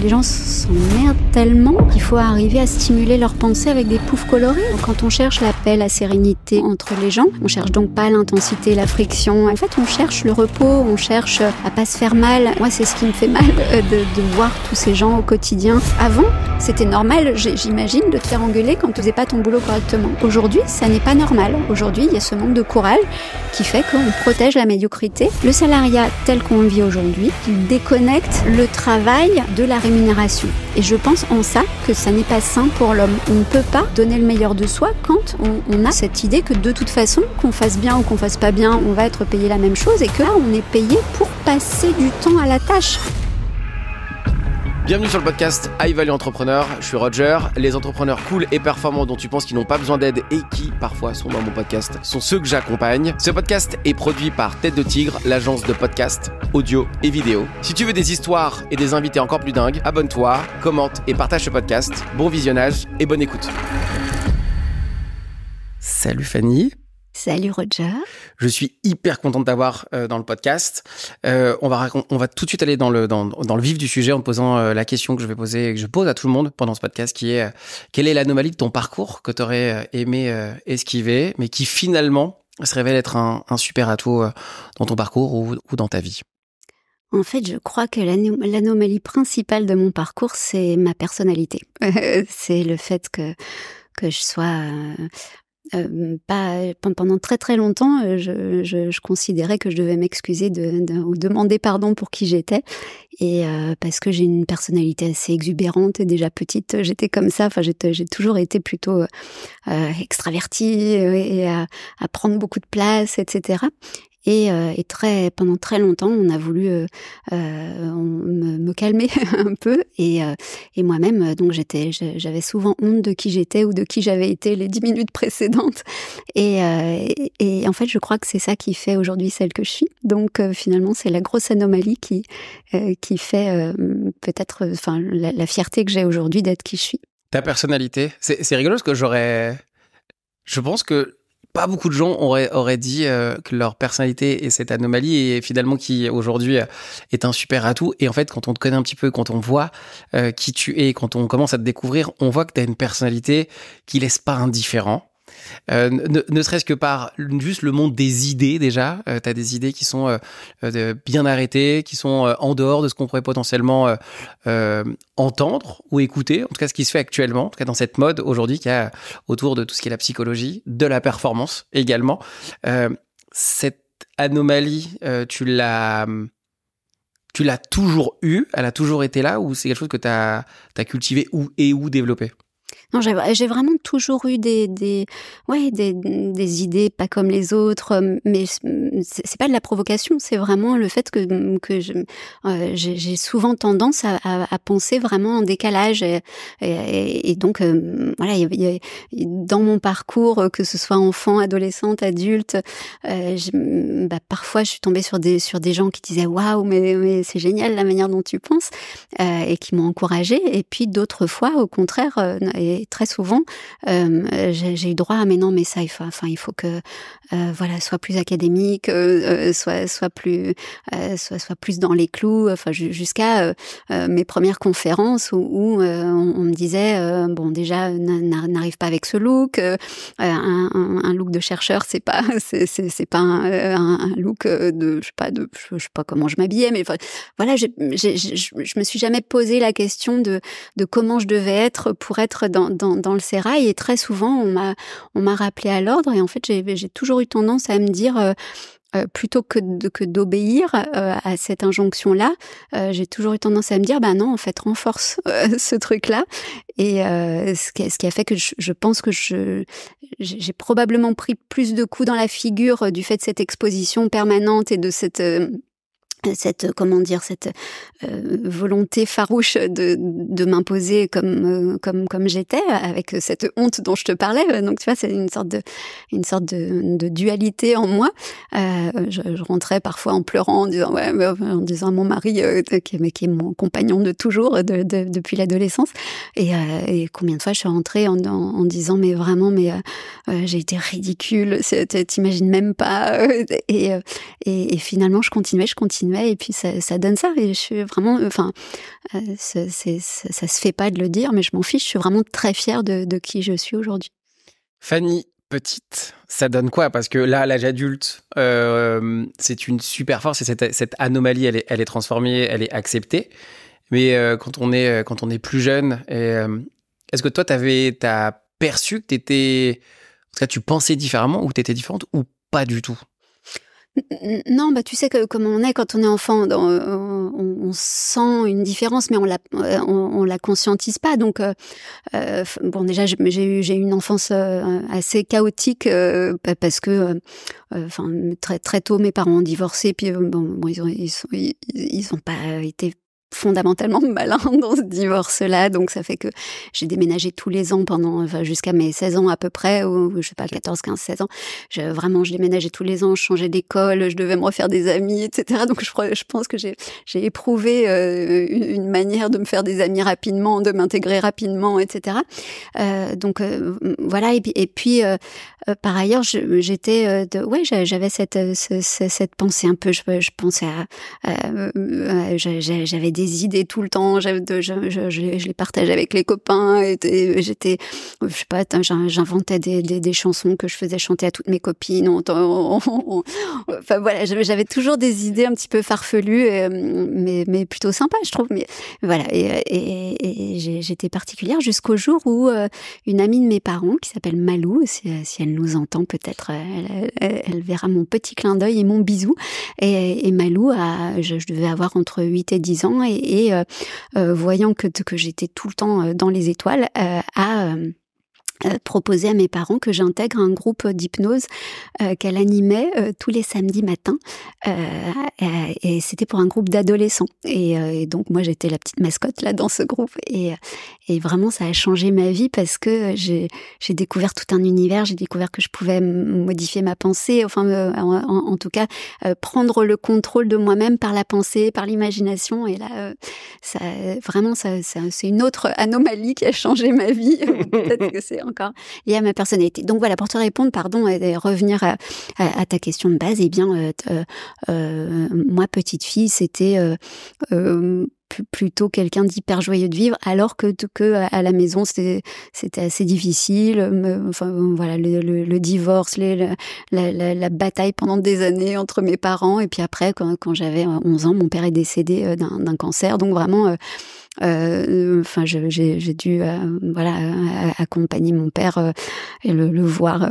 les gens s'emmerdent tellement qu'il faut arriver à stimuler leurs pensées avec des poufs colorés. Quand on cherche la paix, la sérénité entre les gens, on cherche donc pas l'intensité, la friction. En fait, on cherche le repos, on cherche à pas se faire mal. Moi, c'est ce qui me fait mal euh, de, voir tous ces gens au quotidien. Avant, c'était normal, j'imagine, de te faire engueuler quand tu faisais pas ton boulot correctement. Aujourd'hui, ça n'est pas normal. Aujourd'hui, il y a ce manque de courage qui fait qu'on protège la médiocrité. Le salariat tel qu'on le vit aujourd'hui, il déconnecte le travail de la et je pense en ça que ça n'est pas sain pour l'homme. On ne peut pas donner le meilleur de soi quand on, on a cette idée que de toute façon, qu'on fasse bien ou qu'on fasse pas bien, on va être payé la même chose et que là, on est payé pour passer du temps à la tâche. Bienvenue sur le podcast High Value Entrepreneur. Je suis Roger. Les entrepreneurs cool et performants dont tu penses qu'ils n'ont pas besoin d'aide et qui parfois sont dans mon podcast sont ceux que j'accompagne. Ce podcast est produit par Tête de Tigre, l'agence de podcast audio et vidéo. Si tu veux des histoires et des invités encore plus dingues, abonne-toi, commente et partage ce podcast. Bon visionnage et bonne écoute. Salut Fanny. Salut Roger. Je suis hyper contente de t'avoir euh, dans le podcast. Euh, on, va on va tout de suite aller dans le, dans, le vif du sujet en posant euh, la question que je vais poser, que je pose à tout le monde pendant ce podcast, qui est quelle est l'anomalie de ton parcours que tu aurais aimé esquiver, mais qui finalement se révèle être un, super atout dans ton parcours ou, ou dans ta vie en fait, je crois que l'anomalie principale de mon parcours, c'est ma personnalité. c'est le fait que que je sois euh, pas, pendant très très longtemps, euh, je, considérais que je devais m'excuser de, ou demander pardon pour qui j'étais. Et euh, parce que j'ai une personnalité assez exubérante, et déjà petite, j'étais comme ça. Enfin, j'ai toujours été plutôt euh, extravertie et à, à, prendre beaucoup de place, etc. Euh, et, très, pendant très longtemps, on a voulu euh, euh, me, calmer un peu. Et, moi-même, donc j'étais, j'avais souvent honte de qui j'étais ou de qui j'avais été les dix minutes précédentes. Et, en fait, je crois que c'est ça qui fait aujourd'hui celle que je suis. Donc finalement, c'est la grosse anomalie qui, qui fait peut-être, enfin, la, la fierté que j'ai aujourd'hui d'être qui je suis. Ta personnalité, c'est rigolo parce que j'aurais, je pense que pas beaucoup de gens auraient, dit euh, que leur personnalité est cette anomalie et finalement qui aujourd'hui euh, est un super atout. Et en fait, quand on te connaît un petit peu, quand on voit euh, qui tu es, quand on commence à te découvrir, on voit que tu as une personnalité qui laisse pas indifférent. Euh, ne, serait-ce que par juste le monde des idées déjà. Euh, tu as des idées qui sont euh, bien arrêtées, qui sont en dehors de ce qu'on pourrait potentiellement entendre ou écouter, en tout cas ce qui se fait actuellement, en tout cas dans cette mode aujourd'hui qui a autour de tout ce qui est la psychologie, de la performance également. cette anomalie, tu l'as tu l'as toujours eu, elle a toujours été là, ou c'est quelque chose que tu as, cultivé ou et ou développé non, j'ai vraiment toujours eu des, des, ouais, des, des, idées pas comme les autres, euh, mais c'est pas de la provocation, c'est vraiment le fait que, que euh, j'ai souvent tendance à, à, penser vraiment en décalage. Et, et, donc, euh, voilà, y y a, dans mon parcours, que ce soit enfant, adolescente, adulte, bah, parfois je suis tombée sur des, sur des gens qui disaient Waouh, mais, mais c'est génial la manière dont tu penses, et qui m'ont encouragée. Et puis d'autres fois, au contraire, très souvent, euh, j'ai eu droit à mais non, mais ça, il faut, enfin, il faut que euh, voilà, soit plus académique, euh, soit soit plus soit soit plus dans les clous, enfin jusqu'à mes premières conférences où, on, me disait bon déjà n'arrive pas avec ce look, un, look de chercheur, c'est pas c'est pas un, look de je sais pas de je sais pas comment je m'habillais, mais voilà, je je me suis jamais posé la question de de comment je devais être pour être dans dans, le sérail et très souvent on m'a on m'a rappelé à l'ordre et en fait j'ai toujours eu tendance à me dire euh, euh, plutôt que d'obéir euh, à cette injonction là j'ai toujours eu tendance à me dire bah non en fait renforce ce truc là et ce qui, ce, qui, a fait que je, je pense que je j'ai probablement pris plus de coups dans la figure du fait de cette exposition permanente et de cette cette euh, comment dire cette euh, volonté farouche de, de m'imposer comme euh, comme comme j'étais avec cette honte dont je te parlais donc tu vois c'est une sorte de une sorte de, dualité en moi je, rentrais parfois en pleurant en disant ouais en disant à mon mari qui, est mon compagnon de toujours depuis l'adolescence et, combien de fois je suis rentrée en, disant mais vraiment mais j'ai été ridicule t'imagines même pas et, et finalement je continuais je continuais et puis ça, donne ça. Et je suis vraiment, euh, enfin, euh, ça, se fait pas de le dire, mais je m'en fiche. Je suis vraiment très fière de, qui je suis aujourd'hui. Fanny, petite, ça donne quoi Parce que là, à l'âge adulte, euh, c'est une super force et cette, cette, anomalie, elle est, elle est transformée, elle est acceptée. Mais quand, on est, quand on est plus jeune, est-ce que toi, tu as perçu que tu étais. En tu pensais différemment ou tu étais différente ou pas du tout non, bah tu sais que comme on est quand on est enfant, euh, on, on, sent une différence, mais on la euh, on, la conscientise pas. Donc euh, bon, déjà j'ai eu j'ai eu une enfance assez chaotique parce que enfin très très tôt mes parents ont divorcé, puis bon, ils ont ils ont pas été fondamentalement malin dans ce divorce-là. Donc, ça fait que j'ai déménagé tous les ans pendant, jusqu'à mes 16 ans à peu près, ou je sais pas, 14, 15, 16 ans. vraiment, je déménageais tous les ans, je changeais d'école, je devais me refaire des amis, etc. Donc, je, je pense que j'ai éprouvé euh, une, manière de me faire des amis rapidement, de m'intégrer rapidement, etc. Euh, donc, euh, voilà. Et, puis, par ailleurs, j'étais, ouais, j'avais cette, pensée un peu, je, je pensais à, j'avais dit des idées tout le temps. Je, je, les partageais avec les copains. Et, j'étais, je sais pas, j'inventais des, chansons que je faisais chanter à toutes mes copines. enfin voilà, j'avais toujours des idées un petit peu farfelues, euh, mais, plutôt sympas, je trouve. Mais voilà, et, j'étais particulière jusqu'au jour où euh, une amie de mes parents, qui s'appelle Malou, si, elle nous entend peut-être, elle, verra mon petit clin d'œil et mon bisou. Et, Malou, a, je, devais avoir entre 8 et 10 ans, et, euh, euh, voyant que, que j'étais tout le temps euh, dans les étoiles, à... Euh, proposer à mes parents que j'intègre un groupe euh, d'hypnose euh, qu'elle animait tous les samedis matins. et c'était pour un groupe d'adolescents. Et, donc moi j'étais la petite mascotte là dans ce groupe. Et, vraiment ça a changé ma vie parce que j'ai découvert tout un univers, j'ai découvert que je pouvais modifier ma pensée, enfin en, tout cas prendre le contrôle de moi-même par la pensée, par l'imagination. Et là ça, vraiment c'est une autre anomalie qui a changé ma vie. Peut-être que c'est encore y à ma personnalité. Donc voilà, pour te répondre, pardon, euh, et revenir à, ta question de base, eh bien, euh, euh, moi, petite fille, c'était... Euh, plutôt quelqu'un d'hyper joyeux de vivre, alors que, que euh, à la maison c'était assez difficile. enfin voilà, le, divorce, la, bataille pendant des années entre mes parents, et puis après quand, j'avais 11 euh, ans, mon père est décédé euh, d'un cancer, donc vraiment. j'ai dû voilà accompagner mon père et le, le voir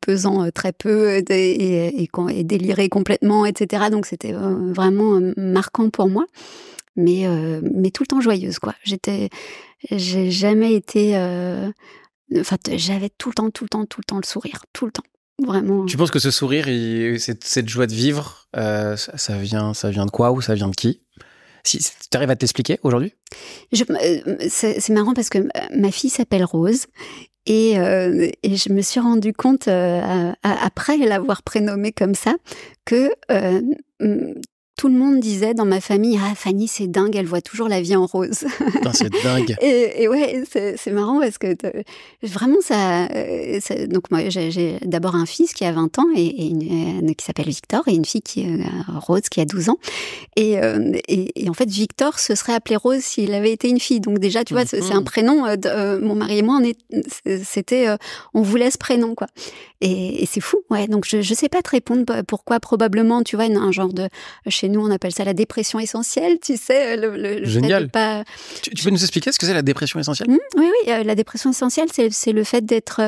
pesant très peu et, et, et, délirer complètement, etc. Donc c'était vraiment marquant pour moi mais, euh, mais tout le temps joyeuse, quoi. J'étais, j'ai jamais été, euh, enfin, j'avais tout le temps, tout le temps, tout le temps le sourire, tout le temps. Vraiment. Tu penses que ce sourire, cette, cette, joie de vivre, euh, ça, vient, ça vient de quoi ou ça vient de qui si, tu arrives à t'expliquer aujourd'hui C'est marrant parce que ma fille s'appelle Rose et, je me suis rendu compte après l'avoir prénommée comme ça que tout le monde disait dans ma famille Ah, Fanny, c'est dingue, elle voit toujours la vie en rose. c'est dingue. et, ouais, c'est marrant parce que vraiment, euh, ça, Donc, moi, j'ai d'abord un fils qui a 20 ans et, euh, qui s'appelle Victor et une fille qui euh, Rose qui a 12 ans. Et, et, en fait, Victor se serait appelé Rose s'il avait été une fille. Donc, déjà, tu vois, c'est un mhm. prénom. mon mari et moi, on c'était, on voulait ce prénom, quoi. Et, c'est fou, ouais. Donc je ne sais pas te répondre bah, pourquoi probablement, tu vois, un genre de chez nous on appelle ça la dépression essentielle, tu sais. Le, le Génial. pas... tu, peux nous expliquer ce que c'est la dépression essentielle mmh, Oui, oui. Euh, la dépression essentielle, c'est le fait d'être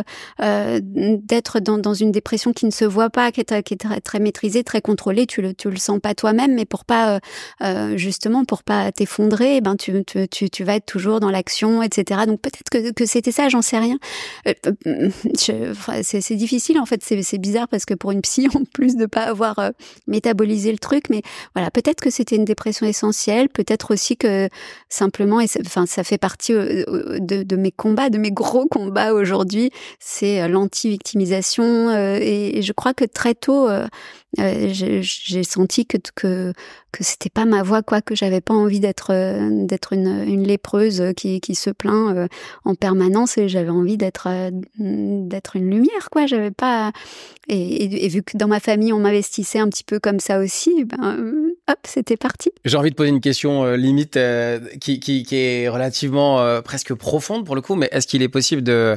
euh, d'être dans, dans, une dépression qui ne se voit pas, qui est, très, maîtrisée, très contrôlée. Tu le tu le sens pas toi-même, mais pour pas euh, justement pour pas t'effondrer, eh ben tu, tu, tu, vas être toujours dans l'action, etc. Donc peut-être que, que c'était ça, j'en sais rien. c'est difficile en fait. C'est bizarre parce que pour une psy, en plus de pas avoir euh, métabolisé le truc, mais voilà, peut-être que c'était une dépression essentielle, peut-être aussi que simplement, et enfin, ça fait partie euh, euh, de, mes combats, de mes gros combats aujourd'hui, c'est l'anti-victimisation. et, je crois que très tôt, j'ai senti que, que que c'était pas ma voix quoi que j'avais pas envie d'être euh, d'être une, lépreuse euh, qui, se plaint euh, en permanence et j'avais envie d'être d'être une lumière quoi j'avais pas et, vu que dans ma famille on m'investissait un petit peu comme ça aussi ben hop c'était parti j'ai envie de poser une question limite qui, est relativement presque profonde pour le coup mais est-ce qu'il est possible de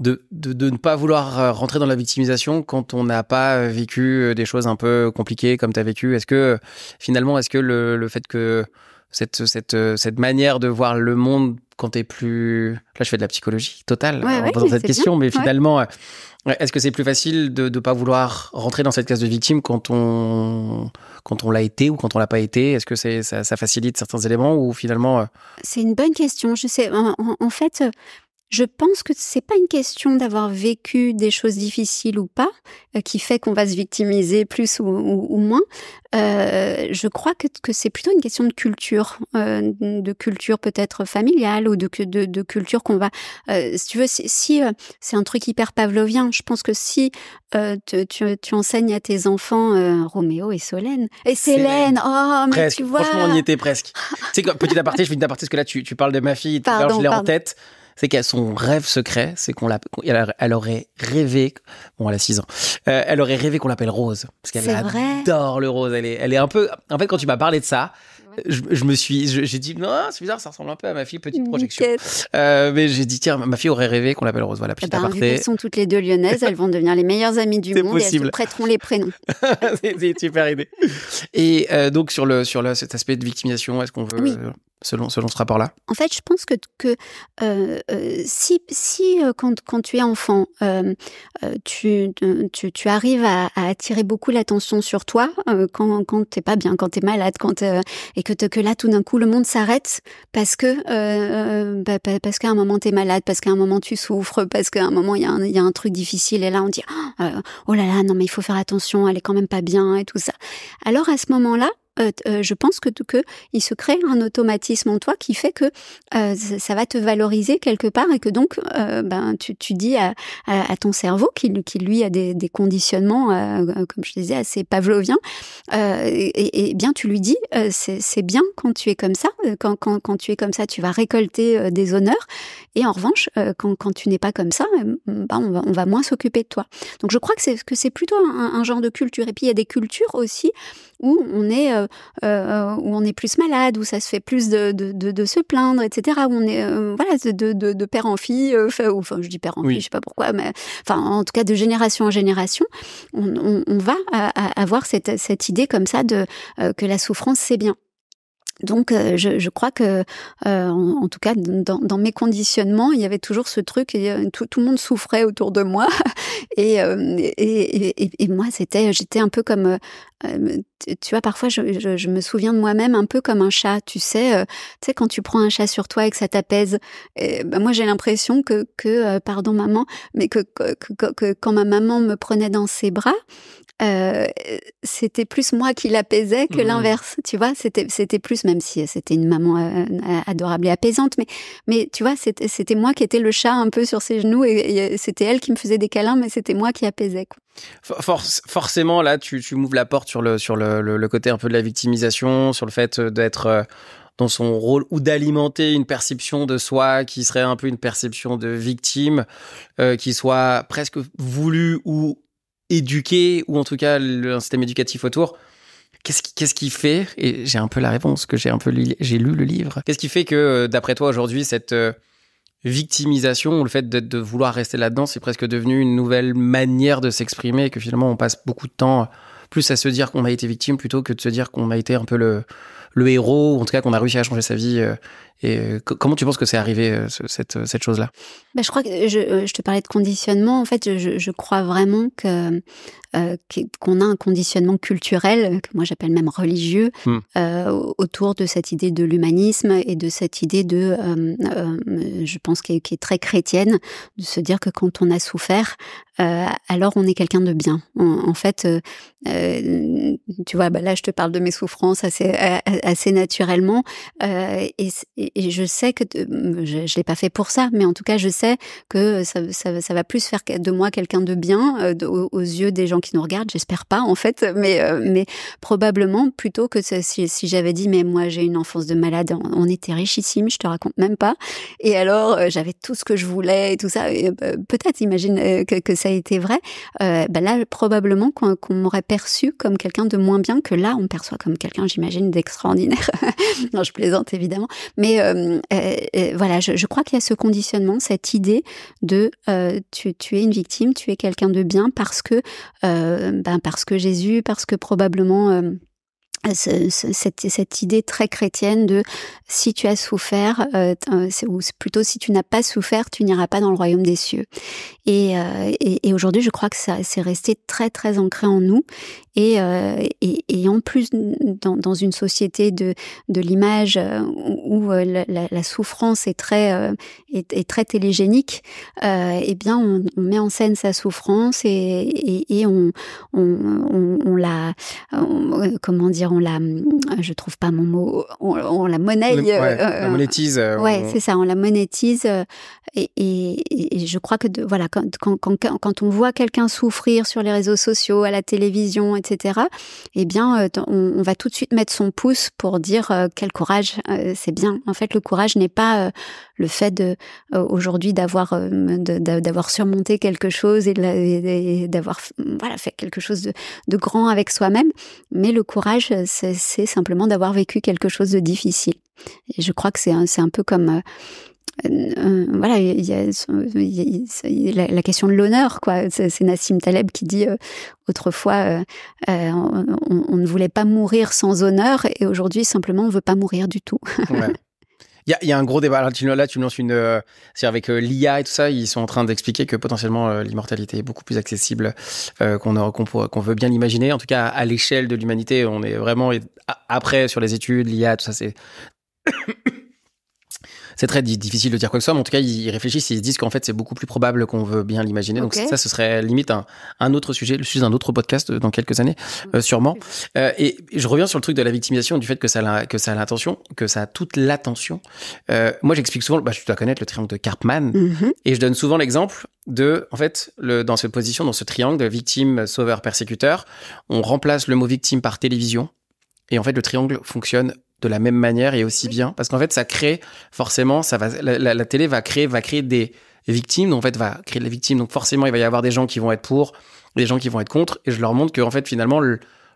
de, ne pas vouloir euh, rentrer dans la victimisation quand on n'a pas euh, vécu euh, des choses un peu compliquées comme tu as vécu Est-ce que finalement, est-ce que le, fait que cette, cette, manière de voir le monde quand tu es plus... Là, je fais de la psychologie totale en cette question, mais finalement, est-ce que c'est plus facile de ne pas vouloir rentrer dans cette case de victime quand on, quand on l'a été ou quand on l'a pas été Est-ce que c'est, ça, facilite certains éléments ou finalement... C'est une bonne question. Je sais, en fait je pense que c'est pas une question d'avoir vécu des choses difficiles ou pas euh, qui fait qu'on va se victimiser plus ou, moins. Euh, je crois que, c'est plutôt une question de culture, euh, de culture peut-être familiale ou de, de culture qu'on va. si tu veux, si, c'est un truc hyper pavlovien, je pense que si tu, enseignes à tes enfants Roméo et Solène et Célène, oh mais tu vois, franchement on y était presque. tu sais, petit aparté, je fais une aparté parce que là tu, tu parles de ma fille, pardon, je en tête c'est qu'à son rêve secret, c'est qu'on elle aurait rêvé, bon, elle a 6 ans, euh, elle aurait rêvé qu'on l'appelle Rose. Parce qu'elle adore le rose. Elle est, elle est un peu, en fait, quand tu m'as parlé de ça, je, me suis, j'ai dit non, c'est bizarre, ça ressemble un peu à ma fille, petite projection. Euh, mais j'ai dit tiens, ma fille aurait rêvé qu'on l'appelle Rose. Voilà, eh petite ben, aparté. Elles sont toutes les deux lyonnaises, elles vont devenir les meilleures amies du monde et elles prêteront les prénoms. c'est une super idée. Et euh, donc sur le sur le, cet aspect de victimisation, est-ce qu'on veut selon, ce rapport-là En fait, je pense que, euh, euh, si, euh, quand, tu es enfant, tu, arrives à, attirer beaucoup l'attention sur toi quand, tu n'es pas bien, quand tu es malade, quand et que, que là, tout d'un coup, le monde s'arrête parce que bah, parce qu'à un moment, tu es malade, parce qu'à un moment, tu souffres, parce qu'à un moment, il y, y, a un truc difficile et là, on dit oh, oh là là, non, mais il faut faire attention, elle est quand même pas bien et tout ça. Alors, à ce moment-là, euh, euh, je pense que, que il se crée un automatisme en toi qui fait que euh, ça, va te valoriser quelque part et que donc ben tu, tu dis à, à, ton cerveau qui, lui a des, des conditionnements comme je disais assez pavloviens et, et, bien tu lui dis c'est bien quand tu es comme ça quand, quand, quand, tu es comme ça tu vas récolter des honneurs et en revanche quand, quand tu n'es pas comme ça ben, on, va, on va moins s'occuper de toi donc je crois que c'est que c'est plutôt un, un genre de culture et puis il y a des cultures aussi où on est euh, euh, où on est plus malade, où ça se fait plus de, de, se plaindre, etc. Où on est euh, voilà de, père en fille, enfin je dis père en fille, je sais pas pourquoi, mais enfin en tout cas de génération en génération, on, va avoir cette, cette idée comme ça de que la souffrance c'est bien. Donc, euh, je, crois que, euh, en, tout cas, dans, mes conditionnements, il y avait toujours ce truc, et, euh, tout, le monde souffrait autour de moi, et, moi, c'était, j'étais un peu comme, tu vois, parfois, je, me souviens de moi-même un peu comme un chat, tu sais, tu sais, quand tu prends un chat sur toi et que ça t'apaise, bah, moi, j'ai l'impression que, que pardon, maman, mais que, que, que quand ma maman me prenait dans ses bras, euh, c'était plus moi qui l'apaisais que mmh. l'inverse. Tu vois, c'était plus même si euh, c'était une maman euh, adorable et apaisante, mais mais tu vois, c'était moi qui étais le chat un peu sur ses genoux et, c'était elle qui me faisait des câlins, mais c'était moi qui apaisais. forcément, là, tu, tu m'ouvres la porte sur le sur le, côté un peu de la victimisation, sur le fait d'être dans son rôle ou d'alimenter une perception de soi qui serait un peu une perception de victime, qui soit presque voulue ou éduquer, ou en tout cas le, un système éducatif autour. Qu'est-ce qui, qu'est-ce qui fait, et j'ai un peu la réponse, que j'ai un peu lu, j'ai lu le livre, qu'est-ce qui fait que, euh, d'après toi, aujourd'hui, cette euh, victimisation ou le fait de, de vouloir rester là-dedans, c'est presque devenu une nouvelle manière de s'exprimer et que finalement on passe beaucoup de temps euh, plus à se dire qu'on a été victime plutôt que de se dire qu'on a été un peu le, le héros, ou en tout cas qu'on a réussi à changer sa vie euh, et euh, comment tu penses que c'est arrivé euh, cette, chose-là ben, Je crois que je, te parlais de conditionnement. En fait, je, crois vraiment que qu'on a un conditionnement culturel, que moi j'appelle même religieux, hmm. autour de cette idée de l'humanisme et de cette idée de, je pense, qu'elle qui est, très chrétienne, de se dire que quand on a souffert, euh, alors on est quelqu'un de bien. en fait, euh, euh, tu vois, bah là je te parle de mes souffrances assez, assez naturellement, et, je sais que je, ne l'ai pas fait pour ça, mais en tout cas je sais que ça, va plus faire de moi quelqu'un de bien aux, yeux des gens qui nous regardent. J'espère pas en fait, mais mais probablement plutôt que si, j'avais dit mais moi j'ai une enfance de malade, on, était richissime, je te raconte même pas. Et alors j'avais tout ce que je voulais et tout ça. Peut-être imagine que, que ça été vrai, euh, bah là, probablement qu'on m'aurait perçu comme quelqu'un de moins bien que là, on me perçoit comme quelqu'un, j'imagine, d'extraordinaire. non, je plaisante évidemment. Mais euh, euh, voilà, je, crois qu'il y a ce conditionnement, cette idée de tu, es une victime, tu es quelqu'un de bien parce que, ben, parce que Jésus, parce que probablement cette, cette, idée très chrétienne de si tu as souffert, euh, ou plutôt si tu n'as pas souffert, tu n'iras pas dans le royaume des cieux. Et, euh, aujourd'hui, je crois que ça c'est resté très très ancré en nous. Et, euh, en plus, dans, une société de, de l'image où, la, souffrance est très, est, très télégénique, eh bien, on, met en scène sa souffrance et, on, on la, comment dire, on la, euh, je trouve pas mon mot, on, la monnaie. Euh, la monétise. Euh, ouais, c'est ça, on la monétise. Et, je crois que voilà, quand, on voit quelqu'un souffrir sur les réseaux sociaux, à la télévision, etc., eh bien, on, va tout de suite mettre son pouce pour dire quel courage, c'est bien. En fait, le courage n'est pas le fait de euh, aujourd'hui d'avoir euh, d'avoir surmonté quelque chose et d'avoir voilà fait quelque chose de, grand avec soi-même. Mais le courage, c'est simplement d'avoir vécu quelque chose de difficile. Et je crois que c'est un, un peu comme euh, voilà, il la, question de l'honneur, quoi. C'est Nassim Taleb qui dit autrefois, on, ne voulait pas mourir sans honneur, et aujourd'hui simplement on veut pas mourir du tout. Il y, a, un gros débat. Là, tu, me lances une. Euh, c'est avec euh, l'IA et tout ça, ils sont en train d'expliquer que potentiellement euh, l'immortalité est beaucoup plus accessible qu'on veut bien l'imaginer. En tout cas, à l'échelle de l'humanité, on est vraiment après sur les études, l'IA, tout ça, c'est c'est très difficile de dire quoi que ce soit, mais en tout cas, ils réfléchissent, ils se disent qu'en fait, c'est beaucoup plus probable qu'on veut bien l'imaginer. Donc ça, ce serait limite un, autre sujet, le sujet d'un autre podcast euh, dans quelques années, euh, sûrement. Euh, et je reviens sur le truc de la victimisation, du fait que ça a, que que ça a toute l'attention. moi, j'explique souvent, bah, je dois connaître le triangle de Karpman, mhm. et je donne souvent l'exemple de, en fait, dans cette position, dans ce triangle victime, sauveur, persécuteur, on remplace le mot victime par télévision. Et en fait, le triangle fonctionne de la même manière et aussi bien parce qu'en fait ça crée forcément ça va la, télé va créer va créer des victimes donc en fait va créer des victimes donc forcément il va y avoir des gens qui vont être pour des gens qui vont être contre et je leur montre que en fait finalement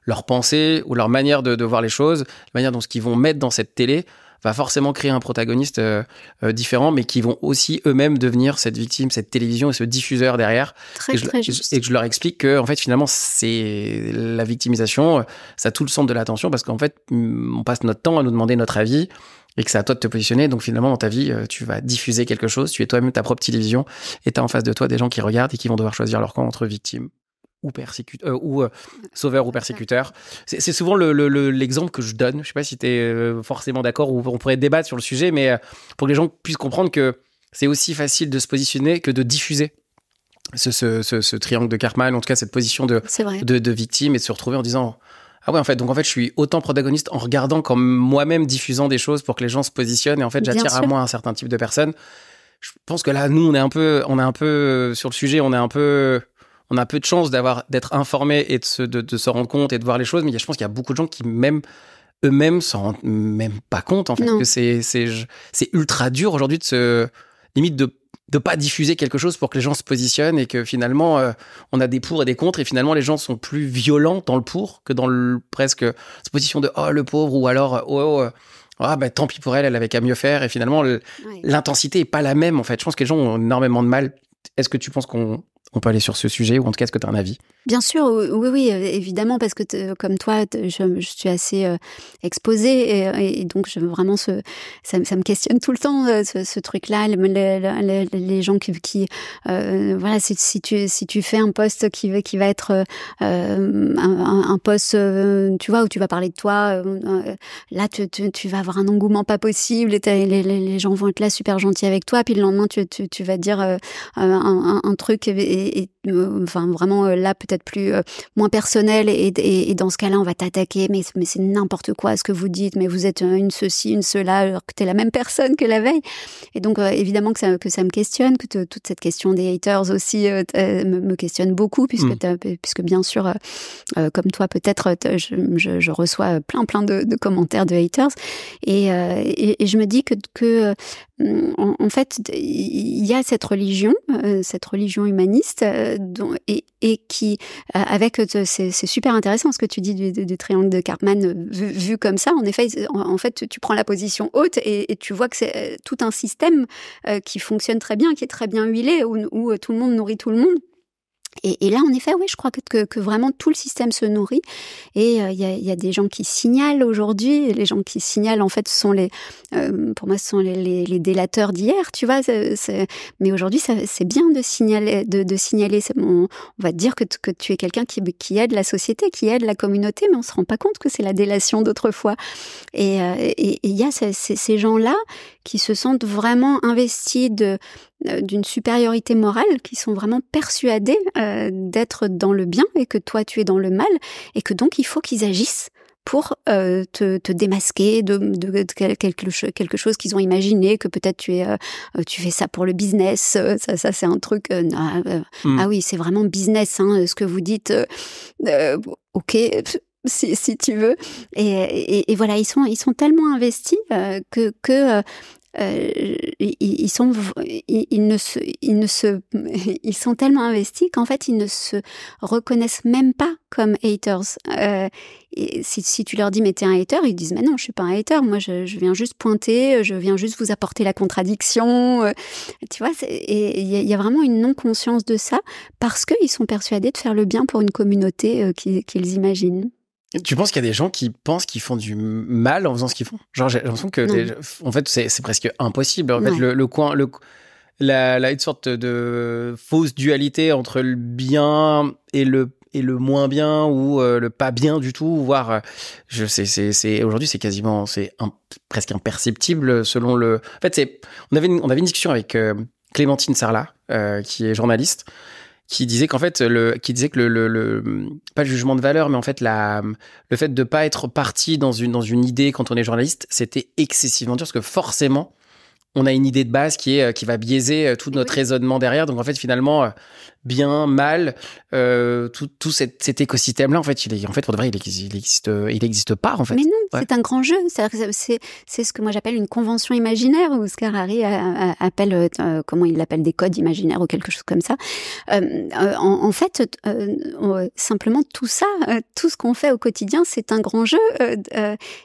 leur pensée ou leur manière de, de voir les choses la manière dont ce qu'ils vont mettre dans cette télé va forcément créer un protagoniste euh, euh, différent, mais qui vont aussi eux-mêmes devenir cette victime, cette télévision et ce diffuseur derrière. Très, et, et que je leur explique que, en fait, finalement, c'est la victimisation, euh, ça a tout le centre de l'attention parce qu'en fait, mm, on passe notre temps à nous demander notre avis et que c'est à toi de te positionner. Donc finalement, dans ta vie, tu vas diffuser quelque chose, tu es toi-même ta propre télévision et tu as en face de toi des gens qui regardent et qui vont devoir choisir leur camp entre victimes ou, euh, ou euh, sauveur ou persécuteur. C'est souvent l'exemple que je donne. Je ne sais pas si tu es euh, forcément d'accord ou on pourrait débattre sur le sujet, mais pour que les gens puissent comprendre que c'est aussi facile de se positionner que de diffuser. Ce, ce, triangle de karma en tout cas cette position de, de, victime et de se retrouver en disant Ah ouais, en fait, donc en fait, je suis autant protagoniste en regardant comme moi-même diffusant des choses pour que les gens se positionnent et en fait, j'attire à moi un certain type de personnes. Je pense que là, nous, on est un peu, on est un peu sur le sujet, on est un peu on a peu de chance d'avoir d'être informé et de se, rendre compte et de voir les choses, mais je pense qu'il y a beaucoup de gens qui même eux-mêmes s'en rendent même pas compte en fait que c'est c'est ultra dur aujourd'hui de se limite de de pas diffuser quelque chose pour que les gens se positionnent et que finalement euh, on a des pour et des contre et finalement les gens sont plus violents dans le pour que dans le presque cette position de oh le pauvre ou alors oh, oh euh, ah bah, tant pis pour elle elle avait qu'à mieux faire et finalement l'intensité n'est est pas la même en fait je pense que les gens ont énormément de mal est-ce que tu penses qu'on on peut aller sur ce sujet ou en tout cas, est-ce que tu as un avis Bien sûr, oui, oui, euh, évidemment, parce que euh, comme toi, je, suis assez euh, exposée et, donc je, vraiment, ce, ça, me questionne tout le temps, ce, truc-là, les gens qui... voilà, si, si, tu, fais un poste qui, qui va être un, un, poste, tu vois, où tu vas parler de toi, là, tu, vas avoir un engouement pas possible, et les, gens vont être là super gentils avec toi, puis le lendemain, tu, vas dire un, un, truc... Et, et, et Euh, enfin vraiment euh, là peut-être plus euh, moins personnel et, dans ce cas-là on va t'attaquer mais, mais c'est n'importe quoi ce que vous dites mais vous êtes une ceci une cela alors que t'es la même personne que la veille et donc évidemment que ça me questionne que toute cette question des haters aussi me, questionne beaucoup puisque hmm. puisque bien sûr comme toi peut-être je, reçois plein plein de, commentaires de haters et, je me dis que en fait il y a cette religion cette religion humaniste et, qui, euh, avec, euh, c'est super intéressant ce que tu dis du, triangle de Cartman euh, vu, comme ça. En effet, en, fait, tu prends la position haute et, tu vois que c'est tout un système qui fonctionne très bien, qui est très bien huilé, où tout le monde nourrit tout le monde. Et, là, en effet, oui, je crois que, que, vraiment tout le système se nourrit. Et euh, il y, a, des gens qui signalent aujourd'hui. Les gens qui signalent, en fait, sont les, euh, pour moi, ce sont les, délateurs d'hier, tu vois. Mais aujourd'hui, c'est bien de signaler. De, signaler. On, on, va dire que, que tu es quelqu'un qui, aide la société, qui aide la communauté, mais on se rend pas compte que c'est la délation d'autrefois. Et euh, il y a ces, ces gens-là qui se sentent vraiment investis de, euh, d'une supériorité morale, qui sont vraiment persuadés euh, d'être dans le bien et que toi tu es dans le mal, et que donc il faut qu'ils agissent pour euh, te, te, démasquer de, de, quelque, quelque, chose qu'ils ont imaginé, que peut-être tu, es, tu fais ça pour le business, ça, c'est un truc... Hmm. Ah oui, c'est vraiment business, hein, ce que vous dites, ok, si, si, tu veux. Et, et, voilà, ils sont, ils sont tellement investis que, que euh, ils, sont, ils, ne se, ils ne se, ils sont tellement investis qu'en fait ils ne se reconnaissent même pas comme haters. Euh, si, si, tu leur dis mais t'es un hater, ils disent mais non je suis pas un hater, moi je, je viens juste pointer, je viens juste vous apporter la contradiction. Euh, tu vois, et il y, a vraiment une non conscience de ça parce qu'ils sont persuadés de faire le bien pour une communauté euh, qu'ils imaginent. Tu penses qu'il y a des gens qui pensent qu'ils font du mal en faisant ce qu'ils font Genre, j'ai l'impression que, en fait, c'est presque impossible. En fait, le, coin, le, la, la, une sorte de fausse dualité entre le bien et le et le moins bien ou euh, le pas bien du tout, voire, euh, je sais, c'est aujourd'hui c'est quasiment, c'est presque imperceptible selon le. En fait, c'est, on avait une, on avait une discussion avec euh, Clémentine Sarla, qui est journaliste qui disait qu'en fait le qui disait que le, le, pas le jugement de valeur mais en fait le fait de pas être parti dans une dans une idée quand on est journaliste c'était excessivement dur parce que forcément on a une idée de base qui est euh, qui va biaiser euh, tout notre raisonnement derrière donc en fait finalement euh, bien, mal, euh, tout, tout cet, écosystème-là, en fait, il est, en fait, pour de vrai, il n'existe il n'existe pas, en fait. Mais non, c'est un grand jeu. C'est, c'est ce que moi j'appelle une convention imaginaire, où Oscar Harry euh, euh, appelle, comment il l'appelle, des codes imaginaires ou quelque chose comme ça. en, fait, simplement tout ça, tout ce qu'on fait au quotidien, c'est un grand jeu.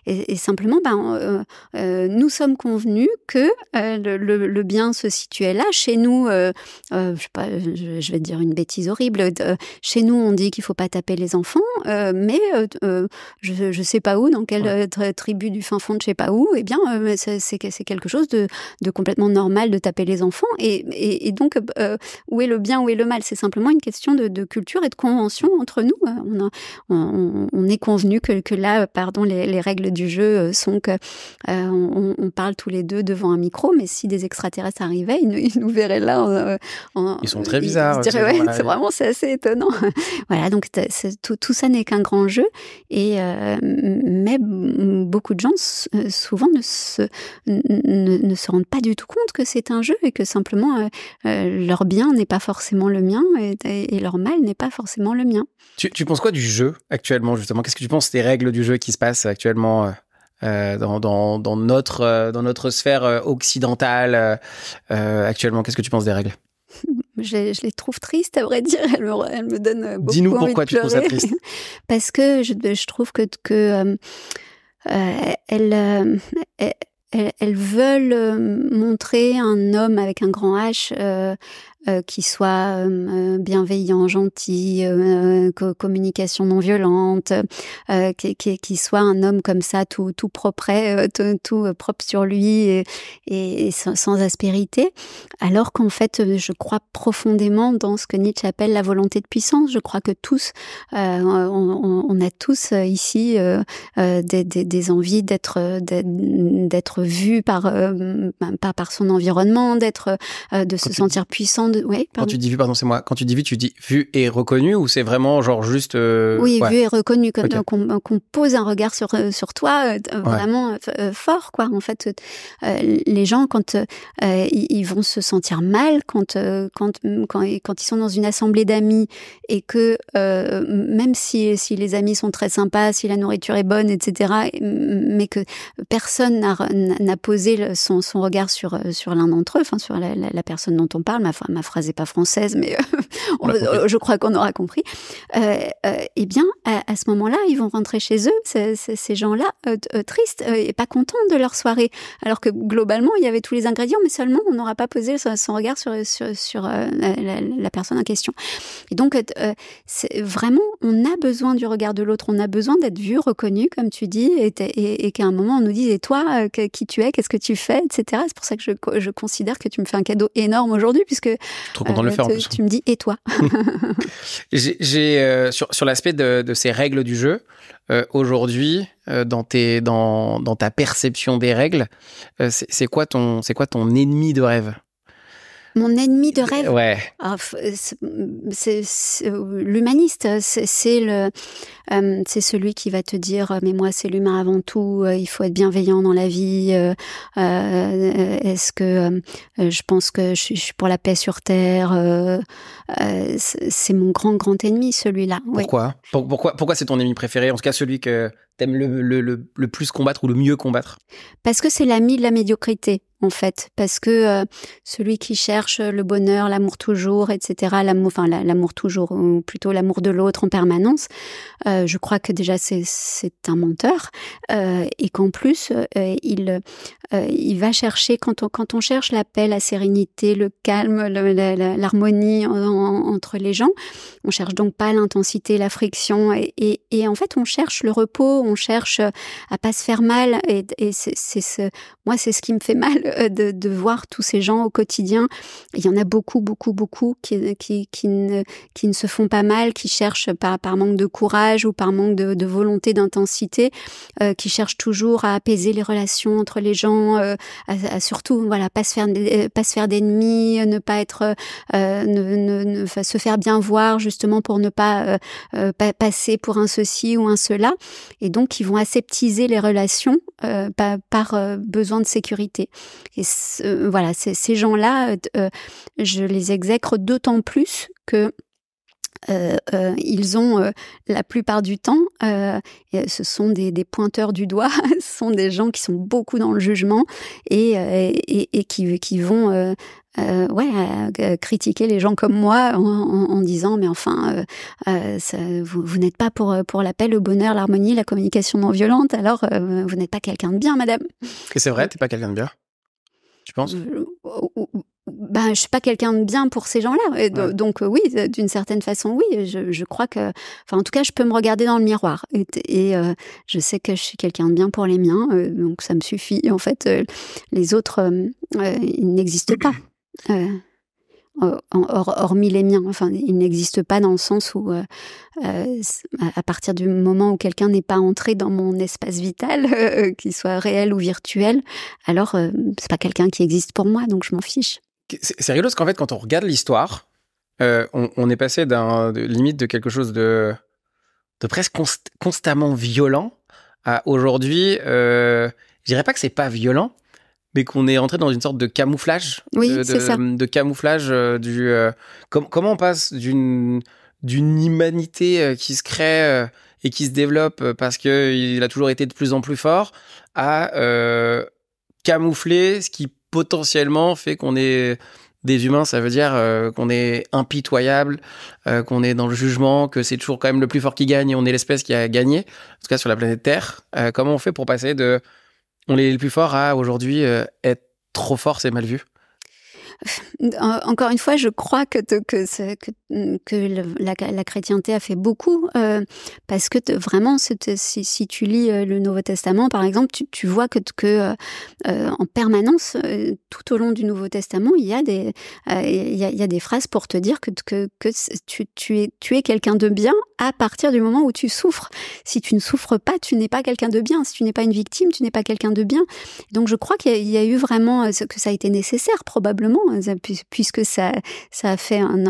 Et, simplement, ben, nous sommes convenus que le, bien se situait là, chez nous, je sais pas, je, vais dire une bêtise horrible. De, chez nous, on dit qu'il faut pas taper les enfants, euh, mais euh, euh, je, je sais pas où, dans quelle tribu du fin fond de je sais pas où, eh bien, c'est, c'est quelque chose de, complètement normal de taper les enfants. Et, donc, où est le bien, où est le mal C'est simplement une question de, culture et de convention entre nous. On, on, est convenu que, que là, pardon, les, règles du jeu sont que on, parle tous les deux devant un micro, mais si des extraterrestres arrivaient, ils, nous verraient là. ils sont très bizarres ouais, c'est vraiment c'est assez étonnant. voilà, donc tout, ça n'est qu'un grand jeu, et euh, mais beaucoup de gens euh, souvent ne se ne, se rendent pas du tout compte que c'est un jeu et que simplement euh, leur bien n'est pas forcément le mien et, leur mal n'est pas forcément le mien. Tu, penses quoi du jeu actuellement justement Qu'est-ce que tu penses des règles du jeu qui se passent actuellement dans, notre, dans notre sphère occidentale actuellement Qu'est-ce que tu penses des règles je, les trouve tristes, à vrai dire. Elles me, elles me de euh, beaucoup Dis-nous pourquoi tu trouves ça triste. Parce que je, ben, trouve que, euh, euh, elles, veulent montrer un homme avec un grand H euh, qui soit euh, euh, bienveillant, gentil, communication non violente, qui, qui, qui, soit un homme comme ça, tout, tout propre, tout, propre sur lui et, et sans, aspérité, alors qu'en fait, je crois profondément dans ce que Nietzsche appelle la volonté de puissance. Je crois que tous, on, on, a tous ici des, des, des, envies d'être d'être vu par, par son environnement, d'être de se sentir puissant, quand tu dis vu, pardon, c'est moi. Quand tu dis vu, tu dis vu et reconnu ou c'est vraiment genre juste. Euh, oui, vu et reconnu. Quand on, pose un regard sur, euh, sur toi, euh, vraiment fort, quoi. En fait, les gens, quand ils, vont se sentir mal, quand, quand, quand, quand, ils sont dans une assemblée d'amis et que même si, si les amis sont très sympas, si la nourriture est bonne, etc., mais que personne n'a posé son, son regard sur, sur l'un d'entre eux, enfin, sur la, personne dont on parle, ma, ma phrase n'est pas française, mais euh, euh, je crois qu'on aura compris. Euh, eh bien, à, ce moment-là, ils vont rentrer chez eux, ces, gens-là, tristes et pas contents de leur soirée, alors que globalement, il y avait tous les ingrédients, mais seulement on n'aura pas posé son, regard sur, sur, la, personne en question. Et donc, vraiment, on a besoin du regard de l'autre, on a besoin d'être vu, reconnu, comme tu dis, et, et, qu'à un moment on nous dise, et toi, qui tu es, qu'est-ce que tu fais, etc. C'est pour ça que je, je, considère que tu me fais un cadeau énorme aujourd'hui, puisque Trop content de le faire. en euh, plus. Tu me dis et toi J'ai euh, sur, sur l'aspect de, de, ces règles du jeu. Euh, aujourd'hui, dans, tes, dans, dans ta perception des règles, c'est quoi ton c'est quoi ton ennemi de rêve mon ennemi de euh, rêve. Ouais. Ah, euh, mm, euh, l'humaniste, c'est le, c'est celui qui va te dire, mais moi c'est l'humain avant tout. Il faut être bienveillant dans la vie. Est-ce que je pense que je, suis pour la paix sur terre C'est mon grand grand ennemi, celui-là. pourquoi, pourquoi c'est ton ennemi préféré En tout cas, celui que t'aimes le, le, le, plus combattre ou le mieux combattre Parce que c'est l'ami de la médiocrité, en fait. Parce que euh, celui qui cherche le bonheur, l'amour toujours, etc., l'amour, enfin l'amour toujours, ou plutôt l'amour de l'autre en permanence, euh, je crois que déjà c'est, un menteur. Euh, et qu'en plus, il, il va chercher, quand on, quand on cherche la paix, la sérénité, le calme, l'harmonie entre les gens, on cherche donc pas l'intensité, la friction. et, et en fait, on cherche le repos, on cherche euh, à pas se faire mal. Et, c'est, ce, moi, c'est ce qui me fait mal euh, de, voir tous ces gens au quotidien. Il y en a beaucoup, beaucoup, beaucoup qui, qui, ne, qui ne se font pas mal, qui cherchent par, par manque de courage ou par manque de, volonté, d'intensité, euh, qui cherchent toujours à apaiser les relations entre les gens, à, surtout voilà pas se faire pas se faire d'ennemis, ne pas être ne, ne, se faire bien voir justement pour ne pas passer pour un ceci ou un cela. Et donc qui vont aseptiser les relations euh, par, euh, besoin de sécurité. Et euh, voilà, ces gens-là, je les exècre d'autant plus que euh, euh, ils ont euh, la plupart du temps, ce sont des, pointeurs du doigt, ce sont des gens qui sont beaucoup dans le jugement et, qui, vont ouais, critiquer les gens comme moi en, disant mais enfin vous, n'êtes pas pour pour la paix, le bonheur, l'harmonie, la communication non violente, alors vous n'êtes pas quelqu'un de bien, madame. que c'est vrai, t'es pas quelqu'un de bien. Tu penses je bah, je suis pas quelqu'un de bien pour ces gens-là. Donc oui, euh, d'une certaine façon, oui, je, crois que, enfin en tout cas, je peux me regarder dans le miroir et, euh, je sais que je suis quelqu'un de bien pour les miens, euh, donc ça me suffit. En fait, les autres, ils n'existent pas, hormis les miens. Enfin, ils n'existent pas dans le sens où, à partir du moment où quelqu'un n'est pas entré dans mon espace vital, qu'il soit réel ou virtuel, alors c'est pas quelqu'un qui existe pour moi, donc je m'en fiche. C'est rigolo parce qu'en fait, quand on regarde l'histoire, euh, on, est passé d'un limite de quelque chose de, de presque constamment violent à aujourd'hui. Euh, je dirais pas que c'est pas violent, mais qu'on est entré dans une sorte de camouflage. Oui, euh, de, ça. de, camouflage euh, du. comment on passe d'une d'une humanité qui se crée et qui se développe parce qu'il a toujours été de plus en plus fort à camoufler ce qui potentiellement fait qu'on est des humains, ça veut dire euh, qu'on est impitoyable, euh, qu'on est dans le jugement, que c'est toujours quand même le plus fort qui gagne et on est l'espèce qui a gagné, en tout cas sur la planète Terre. Euh, comment on fait pour passer de on est le plus fort à aujourd'hui être trop fort, c'est mal vu encore une fois, je crois que, que, que, la, la, chrétienté a fait beaucoup, euh, parce que vraiment, si, si, tu lis euh, le Nouveau Testament, par exemple, tu, vois que, que euh, en permanence, tout au long du Nouveau Testament, il y a des, il y a, des phrases pour te dire que, que, tu, es, tu es quelqu'un de bien à partir du moment où tu souffres. Si tu ne souffres pas, tu n'es pas quelqu'un de bien. Si tu n'es pas une victime, tu n'es pas quelqu'un de bien. Donc je crois qu'il y, a eu vraiment que ça a été nécessaire probablement puisque ça, ça a fait un,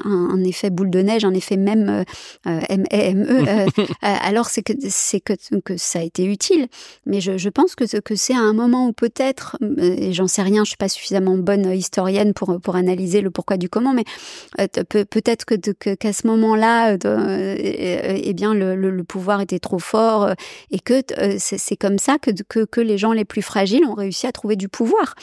effet boule de neige, un effet même euh, euh, e, euh alors c'est que, c'est que, que ça a été utile. Mais je, pense que, que c'est à un moment où peut-être, euh, et j'en sais rien, je suis pas suffisamment bonne historienne pour, pour analyser le pourquoi du comment, mais peut-être que, qu'à ce moment-là, et eh bien, le, pouvoir était trop fort et que c'est comme ça que, que, les gens les plus fragiles ont réussi à trouver du pouvoir.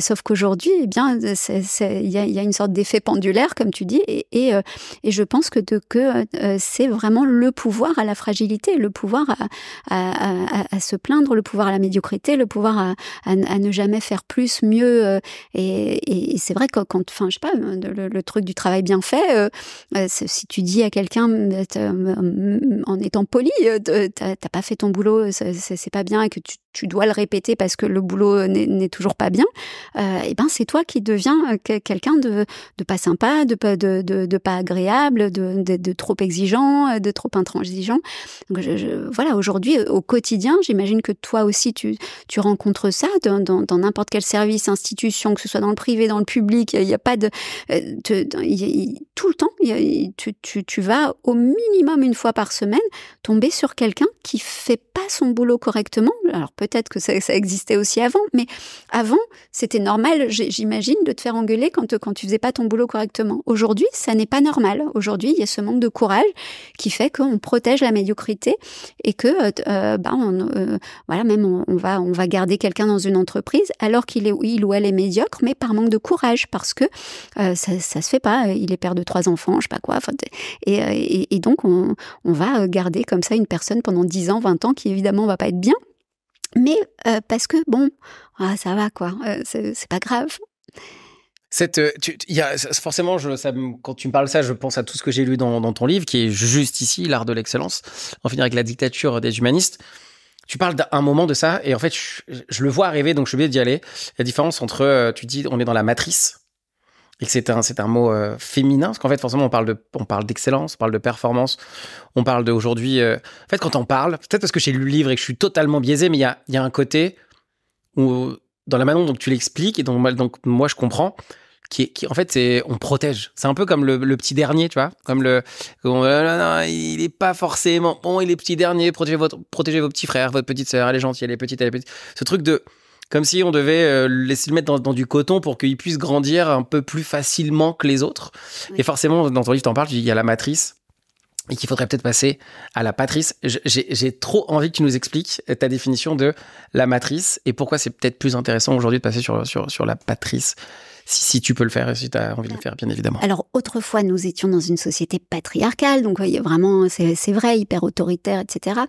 sauf qu'aujourd'hui, eh bien, c'est il y, y, a une sorte d'effet pendulaire, comme tu dis, et, et euh, je pense que, de, que euh, c'est vraiment le pouvoir à la fragilité, le pouvoir à, à, à, à, se plaindre, le pouvoir à la médiocrité, le pouvoir à, ne jamais faire plus, mieux. Euh, et, et c'est vrai que quand, enfin, je sais pas, le, le truc du travail bien fait, si tu dis à quelqu'un en étant poli, t'as pas fait ton boulot, c'est pas bien, et que tu tu dois le répéter parce que le boulot n'est toujours pas bien, et euh, eh ben c'est toi qui deviens euh, quelqu'un de, pas sympa, de pas, de, pas agréable, de, trop exigeant, euh, de trop intransigeant. Donc voilà, aujourd'hui, au quotidien, j'imagine que toi aussi, tu, rencontres ça dans n'importe quel service, institution, que ce soit dans le privé, dans le public. Il n'y a pas de tout le temps. Tu, tu, vas au minimum une fois par semaine tomber sur quelqu'un qui fait pas son boulot correctement. Alors peut-être que ça, existait aussi avant, mais avant, c'était normal, j'imagine, de te faire engueuler quand, quand tu faisais pas ton boulot correctement. Aujourd'hui, ça n'est pas normal. Aujourd'hui, il y a ce manque de courage qui fait qu'on protège la médiocrité et que, euh, euh, bah, on, euh, voilà, même on, va, on va garder quelqu'un dans une entreprise alors qu'il est, il ou elle est médiocre, mais par manque de courage, parce que ça, ne se fait pas. Il est père de trois enfants, je sais pas quoi. Euh, et, donc, on, va euh, garder comme ça une personne pendant 10 ans, 20 ans, qui évidemment va pas être bien. Mais euh, parce que, bon, ah, ça va, quoi, c'est pas grave. Cette, y a, forcément, je, quand tu me parles ça, je pense à tout ce que j'ai lu dans, ton livre, qui est juste ici, l'art de l'excellence, en finir avec la dictature des humanistes. Tu parles d'un moment de ça, et en fait, je, je le vois arriver, donc je suis obligé d'y aller. La différence entre, tu dis, on est dans la matrice, et c'est un, c'est un mot euh, féminin, parce qu'en fait, forcément, on parle, de, on parle d'excellence, on parle de performance, on parle d'aujourd'hui. Euh, en fait, quand on parle, peut-être parce que j'ai lu le livre et que je suis totalement biaisé, mais il y a, un côté où, dans la manière dont tu l'expliques et dont donc, moi je comprends, qui, en fait, c'est on protège. C'est un peu comme le, petit dernier, tu vois, comme le. non, oh il n'est pas forcément. Bon, il est petit dernier, protégez, votre, protégez vos petits frères, votre petite sœur, elle est gentille, elle est petite, elle est petite. Ce truc de comme si on devait euh, laisser le mettre dans, du coton pour qu'il puisse grandir un peu plus facilement que les autres. Et forcément, dans ton livre, tu en parles, il y a la matrice et qu'il faudrait peut-être passer à la patrice. J'ai trop envie que tu nous expliques ta définition de la matrice et pourquoi c'est peut-être plus intéressant aujourd'hui de passer sur, sur, sur la patrice si, tu peux le faire et si tu as envie de le faire, bien évidemment. Alors, autrefois, nous étions dans une société patriarcale, donc vraiment, c'est vrai, hyper autoritaire, etc.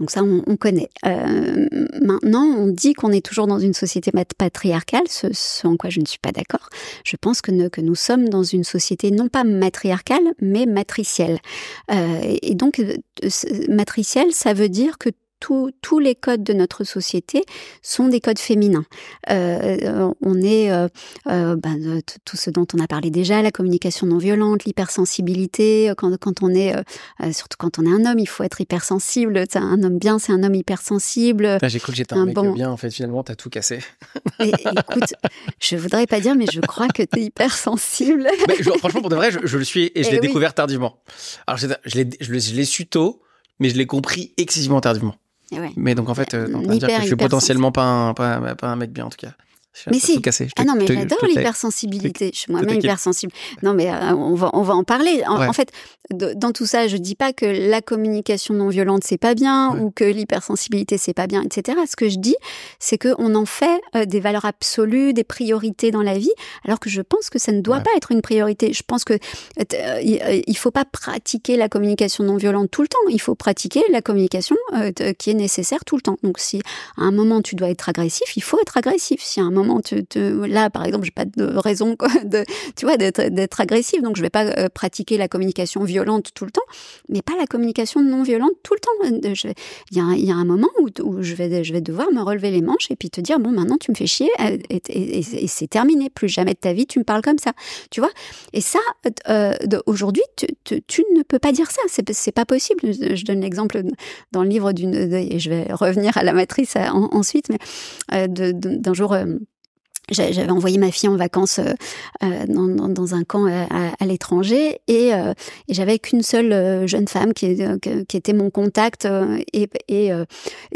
Donc ça, on, connaît. Euh, maintenant, on dit qu'on est toujours dans une société patriarcale, ce, en quoi je ne suis pas d'accord. Je pense que, nous sommes dans une société non pas matriarcale, mais matricielle. Euh, et donc, euh, matricielle, ça veut dire que tous les codes de notre société sont des codes féminins. Euh, euh, on est euh, ben, tout ce dont on a parlé déjà, la communication non violente, l'hypersensibilité. Quand, quand, on est, surtout quand on est un homme, il faut être hypersensible. un homme bien, c'est un homme hypersensible. J'ai cru que j'étais un, mec bien. En fait, finalement, t'as tout cassé. écoute, je voudrais pas dire, mais je crois que t'es hypersensible. franchement, pour de vrai, je, le suis et je eh l'ai découvert tardivement. Alors, je l'ai su tôt, mais je l'ai compris excessivement tardivement. Eh mais donc en fait, je euh, euh, ne je suis potentiellement pas un, pas, pas un mec bien en tout cas. Mais si. Cassé. Ah non, mais j'adore l'hypersensibilité. Je suis moi-même hypersensible. Non, mais euh, on, va, on va en parler. en fait, dans tout ça, je dis pas que la communication non violente c'est pas bien ou que l'hypersensibilité c'est pas bien, etc. Ce que je dis, c'est que on en fait euh, des valeurs absolues, des priorités dans la vie, alors que je pense que ça ne doit pas être une priorité. Je pense que euh, euh, il faut pas pratiquer la communication non violente tout le temps. Il faut pratiquer la communication qui est nécessaire tout le temps. Donc si à un moment tu dois être agressif, il faut être agressif. Si à un moment tu, là par exemple, j'ai pas de raison quoi, de tu vois d'être agressif, donc je vais pas pratiquer la communication violente violente tout le temps, mais pas la communication non violente tout le temps. Euh, il, y a un, moment où, je, vais, devoir me relever les manches et puis te dire, bon, maintenant tu me fais chier euh, et, c'est terminé, plus jamais de ta vie, tu me parles comme ça. Tu vois Et ça, euh, aujourd'hui, tu, ne peux pas dire ça, c'est pas possible. Je donne l'exemple dans le livre d'une, et je vais revenir à la matrice ensuite, mais d'un jour j'avais envoyé ma fille en vacances euh, euh, dans, un camp euh, à, l'étranger et, j'avais qu'une seule jeune femme qui, était mon contact et,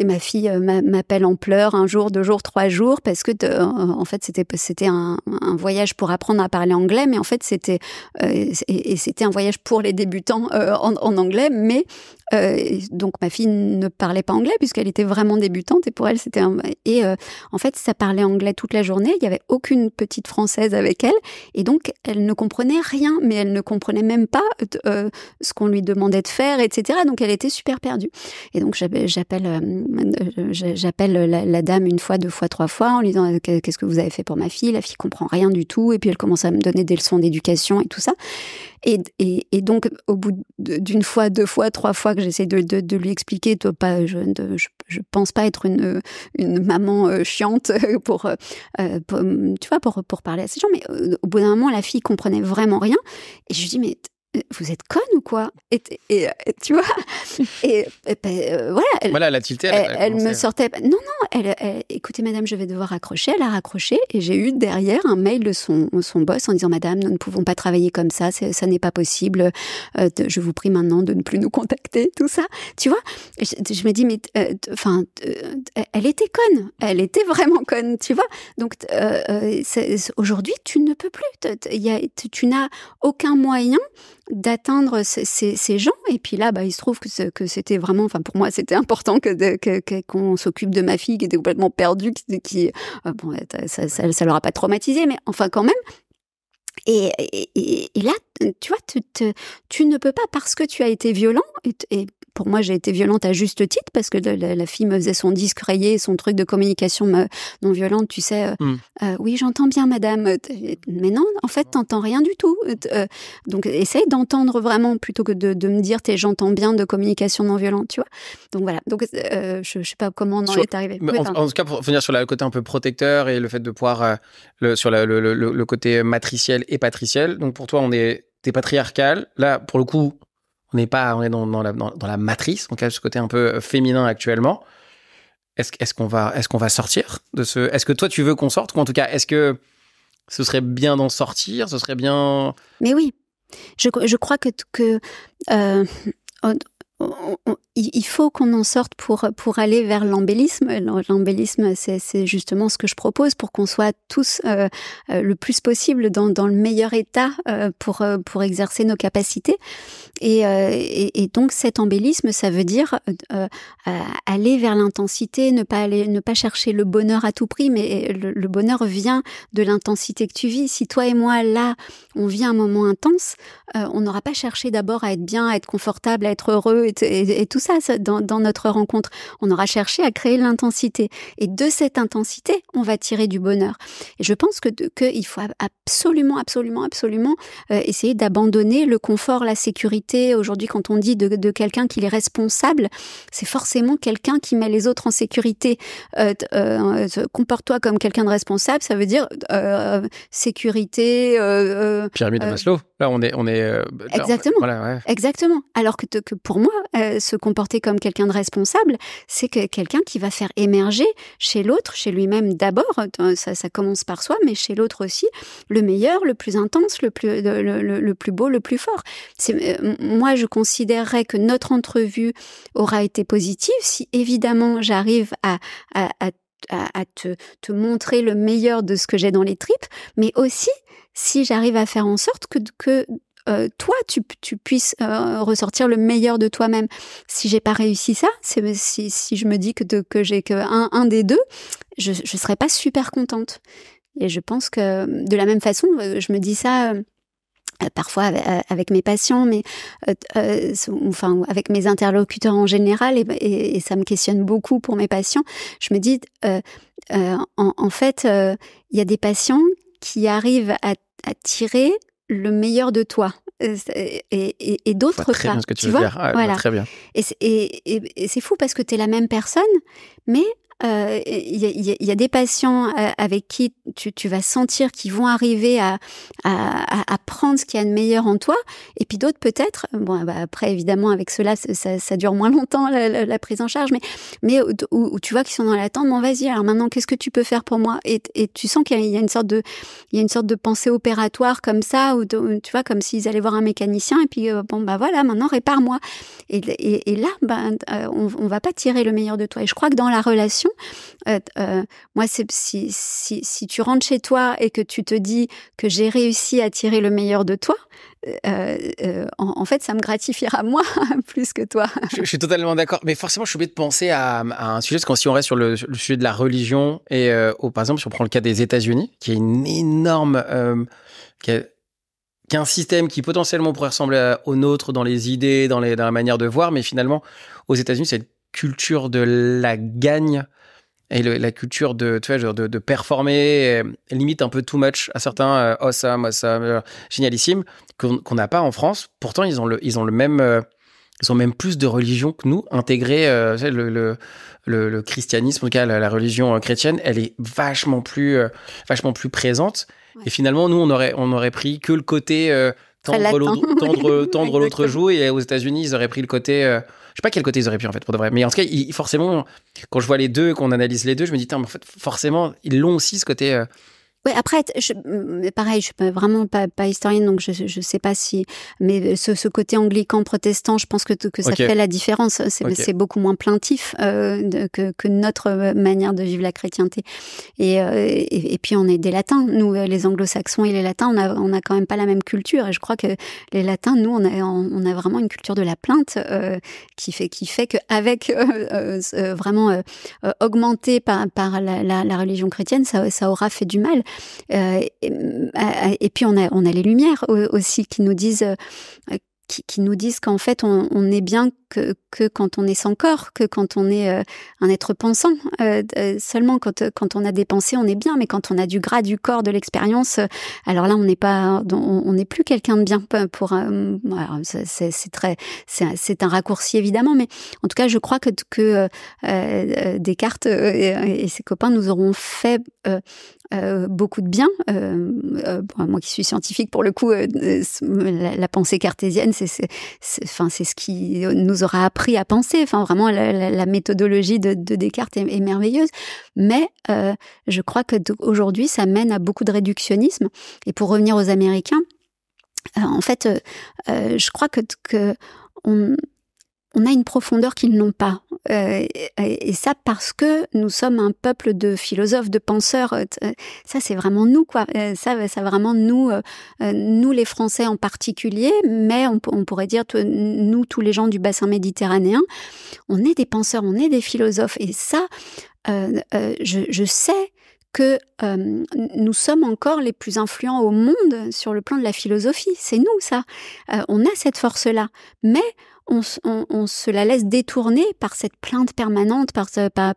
ma fille m'appelle en pleurs un jour, deux jours, trois jours parce que en fait c'était un, voyage pour apprendre à parler anglais mais en fait c'était et, c'était un voyage pour les débutants en, anglais mais euh, donc ma fille ne parlait pas anglais puisqu'elle était vraiment débutante et pour elle c'était et euh, en fait ça parlait anglais toute la journée. Il y avait aucune petite française avec elle et donc elle ne comprenait rien, mais elle ne comprenait même pas euh, ce qu'on lui demandait de faire, etc. Donc elle était super perdue. Et donc j'appelle j'appelle la, dame une fois, deux fois, trois fois en lui disant qu'est-ce que vous avez fait pour ma fille. La fille comprend rien du tout et puis elle commence à me donner des leçons d'éducation et tout ça. Et, et, et donc au bout d'une fois, deux fois, trois fois j'essaie de, lui expliquer, pas, je, ne pense pas être une, une maman euh, chiante euh, euh, pour, tu vois, pour, pour parler à ces gens, mais au bout d'un moment, la fille comprenait vraiment rien. Et je lui dis, mais vous êtes conne ou quoi euh, et, tu vois et, ben, euh, voilà elle, tilté elle, me sortait non non elle, écoutez madame je vais devoir raccrocher elle a raccroché et j'ai eu derrière un mail de son son boss en disant madame nous ne pouvons pas travailler comme ça ça n'est pas possible euh, je vous prie maintenant de ne plus nous contacter tout ça tu vois je, me dis mais enfin elle était conne elle était vraiment conne tu vois donc aujourd'hui tu ne peux plus y a, tu n'as aucun moyen d'atteindre ces, gens. Et puis là, bah, il se trouve que, que c'était vraiment, enfin pour moi, c'était important que qu'on s'occupe de ma fille qui était complètement perdue, qui, euh, bon, ça, ça, l'aura pas traumatisée, mais enfin quand même. Et, et, là, tu vois, tu, tu, ne peux pas parce que tu as été violent et, et pour moi, j'ai été violente à juste titre parce que la, fille me faisait son disque rayé, son truc de communication non violente, tu sais. Euh, hmm. euh, oui, j'entends bien, madame. Mais non, en fait, t'entends rien du tout. Euh, donc, essaye d'entendre vraiment plutôt que de, me dire, t'es j'entends bien de communication non violente, tu vois. Donc voilà. Donc, je, sais pas comment on en est arrivé. en, tout cas, pour venir sur le côté un peu protecteur et le fait de pouvoir sur le, côté matriciel et patriciel. Donc pour toi, on est t'es patriarcal. Là, pour le coup, on n'est pas on est dans, dans, la, matrice, on a ce côté un peu euh, féminin actuellement. Est-ce est qu'on va, est qu'on va sortir de ce. Est-ce que toi, tu veux qu'on sorte Ou en tout cas, est-ce que ce serait bien d'en sortir Ce serait bien. Mais oui. Je, crois que. que euh, il faut qu'on en sorte pour, pour aller vers l'embellisme. L'embellisme, c'est justement ce que je propose pour qu'on soit tous euh, euh, le plus possible dans, le meilleur état euh, pour, pour exercer nos capacités. Et, donc cet embellisme, ça veut dire aller vers l'intensité, ne pas aller, ne pas chercher le bonheur à tout prix, mais le bonheur vient de l'intensité que tu vis. Si toi et moi là, on vit un moment intense, on n'aura pas cherché d'abord à être bien, à être confortable, à être heureux et, tout ça, dans, notre rencontre. On aura cherché à créer l'intensité. Et de cette intensité, on va tirer du bonheur. Et je pense que qu'il faut absolument, absolument, absolument euh, essayer d'abandonner le confort, la sécurité. Aujourd'hui, quand on dit de, quelqu'un qu'il est responsable, c'est forcément quelqu'un qui met les autres en sécurité. Euh, euh, comporte-toi comme quelqu'un de responsable, ça veut dire sécurité. Pyramide de Maslow Là, on est, on est. Euh, bah, Exactement. Exactement. Alors que, que pour moi, euh, se comporter comme quelqu'un de responsable, c'est que quelqu'un qui va faire émerger chez l'autre, chez lui-même d'abord. Euh, ça, commence par soi, mais chez l'autre aussi, le meilleur, le plus intense, le plus, le, plus beau, le plus fort. moi, je considérerais que notre entrevue aura été positive si évidemment j'arrive à, à, te, te, montrer le meilleur de ce que j'ai dans les tripes, mais aussi si j'arrive à faire en sorte que, que euh, toi, tu, tu puisses euh, ressortir le meilleur de toi-même. Si j'ai pas réussi ça, si, je me dis que, que j'ai que un, un des deux, je ne serais pas super contente. Et je pense que de la même façon, euh, je me dis ça parfois avec, mes patients, mais enfin avec mes interlocuteurs en général, et, ça me questionne beaucoup pour mes patients. Je me dis, en, en, fait, il y a des patients qui arrive à, tirer le meilleur de toi. Euh, et, d'autres... et ce que tu, veux ah, vois, voilà. très bien. Et, c'est fou parce que tu es la même personne, mais euh, il y, a des patients euh, avec qui tu, vas sentir qu'ils vont arriver à, prendre ce qu'il y a de meilleur en toi, et puis d'autres peut-être. Bon, bah, après évidemment avec cela ça, ça, dure moins longtemps la, prise en charge, mais mais où, tu vois qu'ils sont dans l'attente. Bon, vas-y. Alors maintenant, qu'est-ce que tu peux faire pour moi et, tu sens qu'il y a une sorte de a une sorte de pensée opératoire comme ça, ou tu vois comme s'ils allaient voir un mécanicien et puis euh, bon bah voilà, maintenant répare-moi. Et, et, là, ben, on, on va pas tirer le meilleur de toi. Et je crois que dans la relation euh, euh, moi, c'est si, tu rentres chez toi et que tu te dis que j'ai réussi à tirer le meilleur de toi, euh, en, fait, ça me gratifiera moi plus que toi. Je, suis totalement d'accord, mais forcément, je suis obligé de penser à, un sujet, parce que si on reste sur le, sujet de la religion, et par exemple, si on prend le cas des États-Unis, qui est une énorme... qui est qu'un système qui potentiellement pourrait ressembler au nôtre dans les idées, dans, dans la manière de voir, mais finalement, aux États-Unis, cette culture de la gagne et la culture de, tu vois, de, de performer, euh, limite un peu too much à certains, oh ça, moi ça, génialissime, qu'on n'a pas en France. Pourtant, ils ont le, ils ont le même, euh, ils ont même plus de religion que nous Intégrer euh, le, le, le, le, christianisme, en tout cas la, religion chrétienne, elle est vachement plus, vachement plus présente. Et finalement, nous, on aurait, on aurait pris que le côté tendre, l'autre joue. Et aux États-Unis, ils auraient pris le côté. Euh, je sais pas quel côté ils auraient pris en fait, pour de vrai. Mais en tout cas, forcément, quand je vois les deux, qu'on analyse les deux, je me dis, en fait, forcément, ils l'ont aussi ce côté. Euh, oui, après, pareil, je suis vraiment pas, pas historienne, donc je je sais pas si. Mais euh, ce, ce, côté anglican protestant, je pense que, que ça fait la différence. C'est beaucoup moins plaintif euh, que, que, notre euh, manière de vivre la chrétienté. Et, et, puis, on est des latins. Nous, les anglo-saxons et les latins, on a, on a quand même pas la même culture. Et je crois que les latins, nous, on a, on a vraiment une culture de la plainte qui fait, qui fait qu'avec vraiment augmenté par, par la, la, la religion chrétienne, ça, ça aura fait du mal. Euh, euh, et, puis on a, on a les lumières aussi qui nous disent euh, qui, nous disent qu'en fait on, est bien que, quand on est sans corps, que quand on est euh, un être pensant. Euh, euh, seulement quand, quand on a des pensées, on est bien, mais quand on a du gras du corps, de l'expérience, alors là, on n'est pas, on n'est plus quelqu'un de bien. Pour, c'est très, c'est un raccourci évidemment, mais en tout cas, je crois que, que Descartes et, et, ses copains nous auront fait beaucoup de bien. moi qui suis scientifique, pour le coup, la, pensée cartésienne, c'est, c'est ce qui nous aura appris à penser. Enfin, vraiment, la, méthodologie de, Descartes est, merveilleuse. Mais euh, je crois que aujourd'hui, ça mène à beaucoup de réductionnisme. Et pour revenir aux Américains, euh, en fait, euh, je crois que, que on, on a une profondeur qu'ils n'ont pas. Euh, et, ça parce que nous sommes un peuple de philosophes, de penseurs. Euh, euh, ça, c'est vraiment nous, quoi. Ça, ça vraiment nous, nous les Français en particulier, mais on, pourrait dire nous, tous les gens du bassin méditerranéen. On est des penseurs, on est des philosophes. Et ça, je, sais que nous sommes encore les plus influents au monde sur le plan de la philosophie. C'est nous, ça. on a cette force-là. Mais on, se la laisse détourner par cette plainte permanente, par ce, par,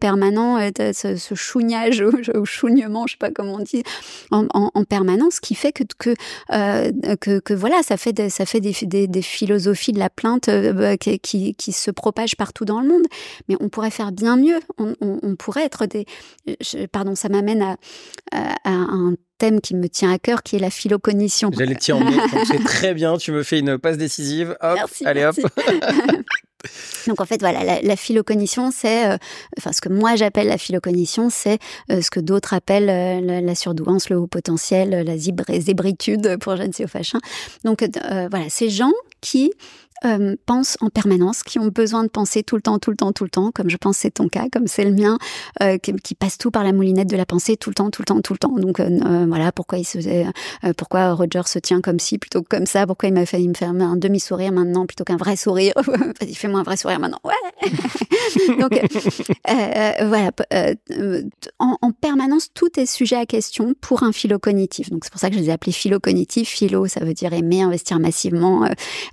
permanent, euh, ce, ce chougnage ou, chouignement, je sais pas comment on dit, en, permanence, qui fait euh, que voilà, ça fait, des, philosophies de la plainte euh, bah, qui, se propagent partout dans le monde. Mais on pourrait faire bien mieux. On, pourrait être des. pardon, ça m'amène à, à un thème qui me tient à cœur, qui est la philocognition. J'allais t'y emmener, c'est très bien, tu me fais une passe décisive. Hop, merci, allez hop. Donc en fait voilà, la, la philocognition, c'est, euh, enfin ce que moi j'appelle la philocognition, c'est euh, ce que d'autres appellent euh, la, surdouance, le haut potentiel, la zébritude pour Jeanne Séofachin. Donc voilà, ces gens qui euh, pensent en permanence, qui ont besoin de penser tout le temps, tout le temps, tout le temps, comme je pense c'est ton cas, comme c'est le mien, euh, qui, passe tout par la moulinette de la pensée tout le temps, tout le temps, tout le temps. Donc euh, voilà pourquoi il se, pourquoi Roger se tient comme ci plutôt que comme ça, pourquoi il m'a failli me faire un demi sourire maintenant plutôt qu'un vrai sourire. Il fait fais-moi un vrai sourire maintenant. Ouais. Donc voilà, en, permanence tout est sujet à question pour un philo cognitif. Donc c'est pour ça que je les ai appelés philo cognitif. Philo, ça veut dire aimer, investir massivement.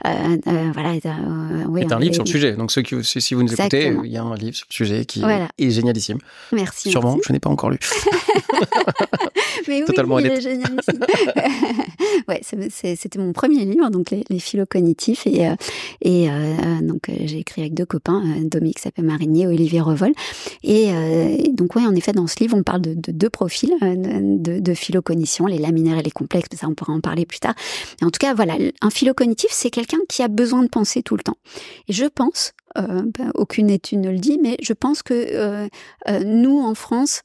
Euh, voilà, euh, un livre sur le sujet. Donc, ceux qui, si vous nous écoutez, il y a un livre sur le sujet qui est génialissime. Merci. Sûrement, je n'ai pas encore lu. Mais oui, génialissime. ouais, c'était mon premier livre, donc les, les philo cognitifs. Et, euh, et euh, donc, j'ai écrit avec deux copains, Domi qui s'appelle Marinier, Olivier Revol. Et, donc, oui, en effet, dans ce livre, on parle de, deux profils de, de philocognition, les laminaires et les complexes. Ça, on pourra en parler plus tard. Et en tout cas, voilà, un philocognitif, c'est quelqu'un qui a besoin de penser tout le temps. Et je pense, euh, ben, aucune étude ne le dit, mais je pense que euh, euh, nous, en France,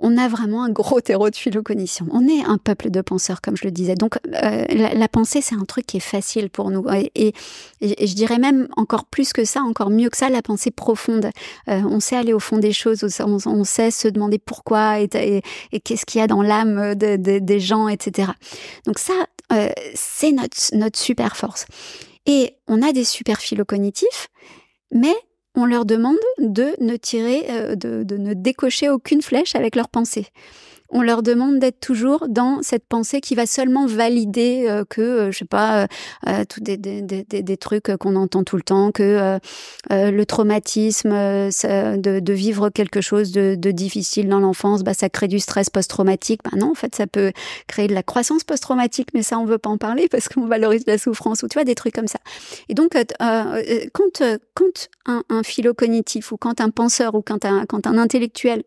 on a vraiment un gros terreau de philocognition. On est un peuple de penseurs, comme je le disais. Donc, la, pensée, c'est un truc qui est facile pour nous. Et, je dirais même encore plus que ça, encore mieux que ça, la pensée profonde. on sait aller au fond des choses, on, on sait se demander pourquoi et, qu'est-ce qu'il y a dans l'âme des gens, etc. Donc ça, c'est notre, notre super force. Et on a des superphilos cognitifs, mais on leur demande de ne tirer, euh, de ne décocher aucune flèche avec leur pensée on leur demande d'être toujours dans cette pensée qui va seulement valider euh, que, euh, je sais pas, euh, euh des, des, des, des, trucs qu'on entend tout le temps, que le traumatisme, de, de, vivre quelque chose de, difficile dans l'enfance, bah, ça crée du stress post-traumatique. Bah non, en fait, ça peut créer de la croissance post-traumatique, mais ça, on veut pas en parler parce qu'on valorise la souffrance ou tu vois, des trucs comme ça. Et donc, quand, quand un, un philo cognitif ou quand un penseur ou quand un, quand un intellectuel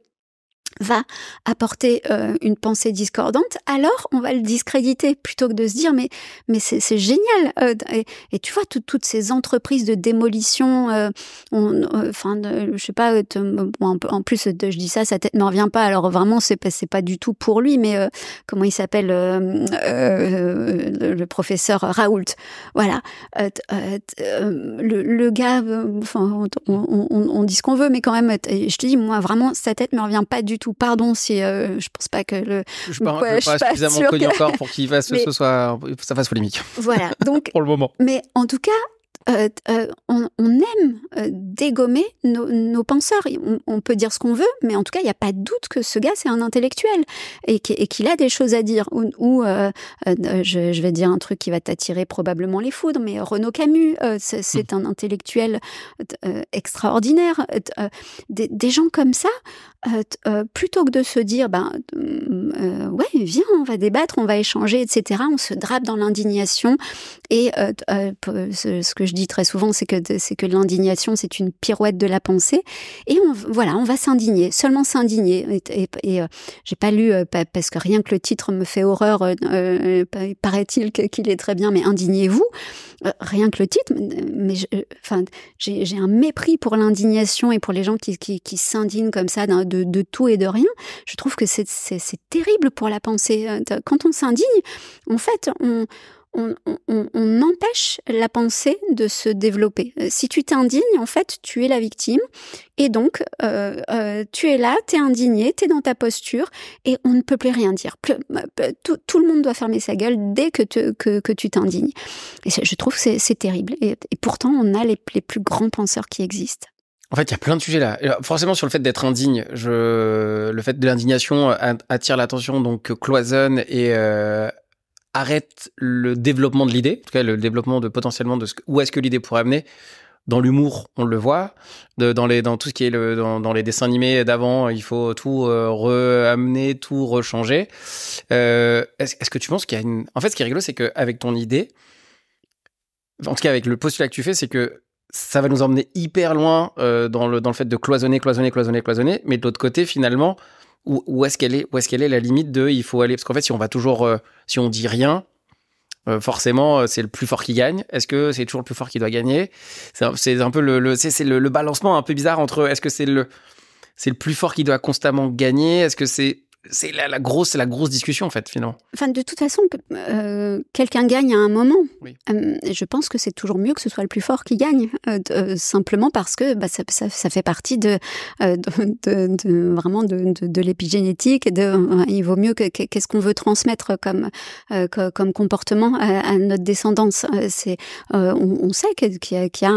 va apporter euh, une pensée discordante, alors on va le discréditer plutôt que de se dire mais mais c'est génial euh, et, tu vois toutes ces entreprises de démolition, euh, enfin je sais pas en, plus de, je dis ça sa tête me revient pas alors vraiment c'est pas pas du tout pour lui mais comment il s'appelle le, professeur Raoult voilà le, gars on, dit ce qu'on veut mais quand même je te dis moi vraiment sa tête me revient pas du tout tout. Pardon si euh, je pense pas que le. Je, ne suis pas, pas suffisamment connu que... encore pour qu'il fasse ce soit, ça fasse polémique. Voilà. Donc. pour le moment. Mais en tout cas, euh, euh, on, aime euh, dégommer nos, penseurs. On, peut dire ce qu'on veut, mais en tout cas, il n'y a pas de doute que ce gars, c'est un intellectuel et, qu'il a des choses à dire. Ou, je, vais dire un truc qui va t'attirer probablement les foudres, mais Renaud Camus, hmm. c'est un intellectuel extraordinaire. Des, des, gens comme ça, plutôt que de se dire, ben, ouais, viens, on va débattre, on va échanger, etc., on se drape dans l'indignation, et euh, euh, euh, ce, que je dis très souvent, c'est que, que l'indignation, c'est une pirouette de la pensée. Et on, voilà, on va s'indigner, seulement s'indigner. Et, j'ai pas lu, parce que rien que le titre me fait horreur, paraît-il qu'il est très bien, mais indignez-vous. rien que le titre, mais enfin, j'ai un mépris pour l'indignation et pour les gens qui, qui, s'indignent comme ça de, de tout et de rien. Je trouve que c'est terrible pour la pensée. Quand on s'indigne, en fait, on, on, empêche la pensée de se développer. Euh, si tu t'indignes, en fait, tu es la victime. Et donc, euh, euh, tu es là, tu es indigné, tu es dans ta posture, et on ne peut plus rien dire. tout, le monde doit fermer sa gueule dès que, tu t'indignes. Et je trouve que c'est terrible. Et, pourtant, on a les, plus grands penseurs qui existent. En fait, il y a plein de sujets là. Forcément, sur le fait d'être indigne, le fait de l'indignation attire l'attention, donc cloisonne et arrête le développement de l'idée, en tout cas le développement de potentiellement de ce, où est-ce que l'idée pourrait amener. Dans l'humour, on le voit. dans, les, dans tout ce qui est dans, les dessins animés d'avant, il faut tout euh, re tout rechanger. Euh, changer est-ce, que tu penses qu'il y a une. En fait, ce qui est rigolo, c'est qu'avec ton idée, en tout cas avec le postulat que tu fais, c'est que ça va nous emmener hyper loin euh, dans, le, dans le fait de cloisonner, cloisonner, cloisonner, cloisonner. Mais de l'autre côté, finalement, où, est-ce qu'elle est, où est-ce qu'elle est la limite de il faut aller Parce qu'en fait, si on va toujours, euh, si on dit rien, euh, forcément, euh, c'est le plus fort qui gagne. Est-ce que c'est toujours le plus fort qui doit gagner C'est un, un, peu le, le c'est le, le, balancement un peu bizarre entre est-ce que c'est le, c'est le plus fort qui doit constamment gagner Est-ce que c'est c'est la, la, grosse, la grosse discussion en fait finalement. Enfin, de toute façon, euh, quelqu'un gagne à un moment. Euh, je pense que c'est toujours mieux que ce soit le plus fort qui gagne, euh, simplement parce que bah, ça, ça, fait partie de, de, de, de, vraiment de, de l'épigénétique. il vaut mieux que qu'est-ce qu'on veut transmettre comme comme comportement à, notre descendance. C'est on, sait qu'il y a,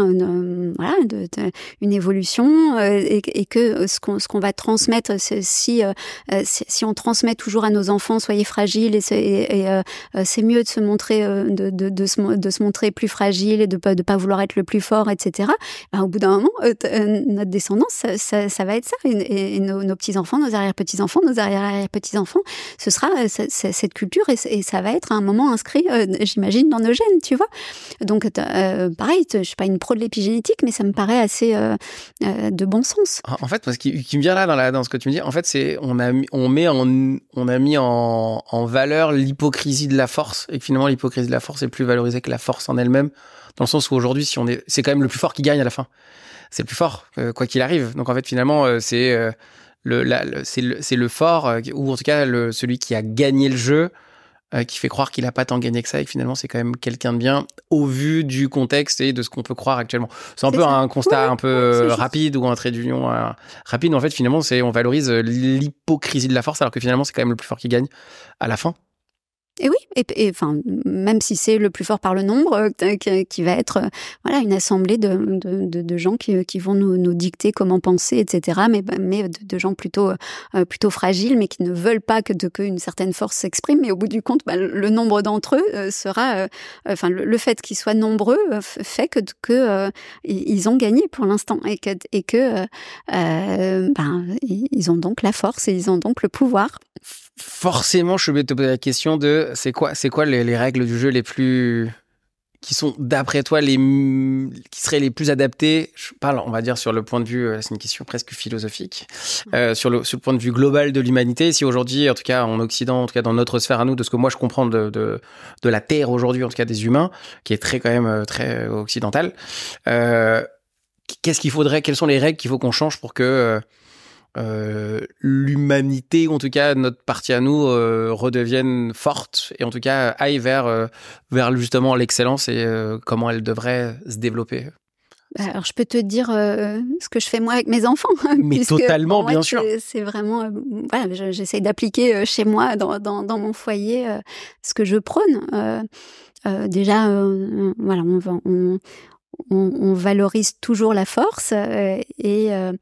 une, évolution et, que ce qu'on ce qu'on va transmettre si, si si on transmet toujours à nos enfants, soyez fragiles, et, c'est euh, euh, mieux de se montrer, euh, de, de, se, montrer plus fragile et de pas, de pas vouloir être le plus fort, etc. Ben, au bout d'un moment, notre descendance, ça, va être ça. Et, nos, petits-enfants, nos arrière-petits-enfants, nos arrière-arrière-petits-enfants, ce sera cette culture et, ça va être un moment inscrit, j'imagine, dans nos gènes, tu vois. Donc, pareil, je suis pas une pro de l'épigénétique, mais ça me paraît assez de bon sens. En fait, ce qui, me vient là dans, la, dans ce que tu me dis, en fait, c'est on, a, on met on, a mis en, valeur l'hypocrisie de la force et finalement l'hypocrisie de la force est plus valorisée que la force en elle-même dans le sens où aujourd'hui si on c'est quand même le plus fort qui gagne à la fin c'est le plus fort quoi qu'il arrive donc en fait finalement euh, euh, c'est le, c'est fort euh, ou en tout cas le, celui qui a gagné le jeu euh, qui fait croire qu'il a pas tant gagné que ça et finalement c'est quand même quelqu'un de bien au vu du contexte et de ce qu'on peut croire actuellement. C'est un peu un constat un peu euh, rapide ou un trait d'union euh, rapide. En fait, finalement, c'est on valorise l'hypocrisie de la force alors que finalement c'est quand même le plus fort qui gagne à la fin. Et oui, et, enfin, même si c'est le plus fort par le nombre, euh, qui va être euh, voilà une assemblée de, de, de, gens qui, qui vont nous, nous, dicter comment penser, etc. Mais, bah, mais de, gens plutôt euh, plutôt fragiles, mais qui ne veulent pas que qu'une certaine force s'exprime. Mais au bout du compte, bah, le nombre d'entre eux sera, enfin, le, le, fait qu'ils soient nombreux fait que que ils ont gagné pour l'instant et que et que ben, ils ont donc la force et ils ont donc le pouvoir forcément, je vais te poser la question de c'est quoi, c'est quoi les, règles du jeu les plus qui sont d'après toi les qui seraient les plus adaptées Je parle, on va dire sur le point de vue, euh, c'est une question presque philosophique, mmh. euh, sur, le, point de vue global de l'humanité. Si aujourd'hui, en tout cas en Occident, en tout cas dans notre sphère à nous, de ce que moi je comprends de, de, la Terre aujourd'hui, en tout cas des humains, qui est très quand même euh, très occidental. Qu'est-ce qu'il faudrait Quelles sont les règles qu'il faut qu'on change pour que euh, l'humanité, ou en tout cas notre partie à nous, euh, redevienne forte et en tout cas aille vers, euh, vers justement l'excellence et comment elle devrait se développer. Bah, alors, je peux te dire ce que je fais moi avec mes enfants. Mais totalement, bien sûr. C'est vraiment, voilà, d'appliquer chez moi, dans, dans, dans mon foyer, ce que je prône. déjà, voilà, on, on, on, valorise toujours la force euh, et euh,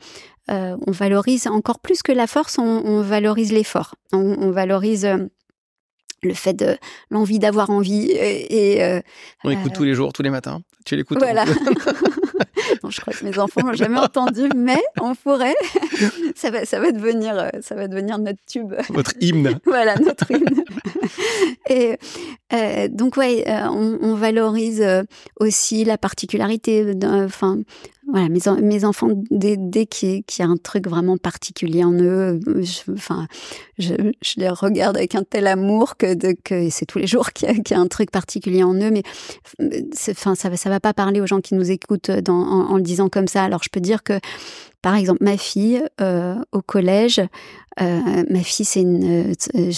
euh, on valorise encore plus que la force, on, valorise l'effort, on, valorise le fait de l'envie d'avoir envie et on écoute tous les jours, tous les matins. Tu l'écoutes mes enfants n'ont jamais entendu, mais en forêt, ça va, ça va devenir, euh, ça va devenir notre tube. Votre hymne. voilà, notre hymne. Et euh, donc ouais, euh, on, on, valorise aussi la particularité, enfin voilà, mes, mes enfants, dès, dès qu'il y, a un truc vraiment particulier en eux, je, enfin, je, les regarde avec un tel amour que, que c'est tous les jours qu'il y, a un truc particulier en eux. Mais enfin, ça ne va pas parler aux gens qui nous écoutent en, le disant comme ça. Alors, je peux dire que par exemple, ma fille euh, au collège, euh, ma fille, c'est une, euh,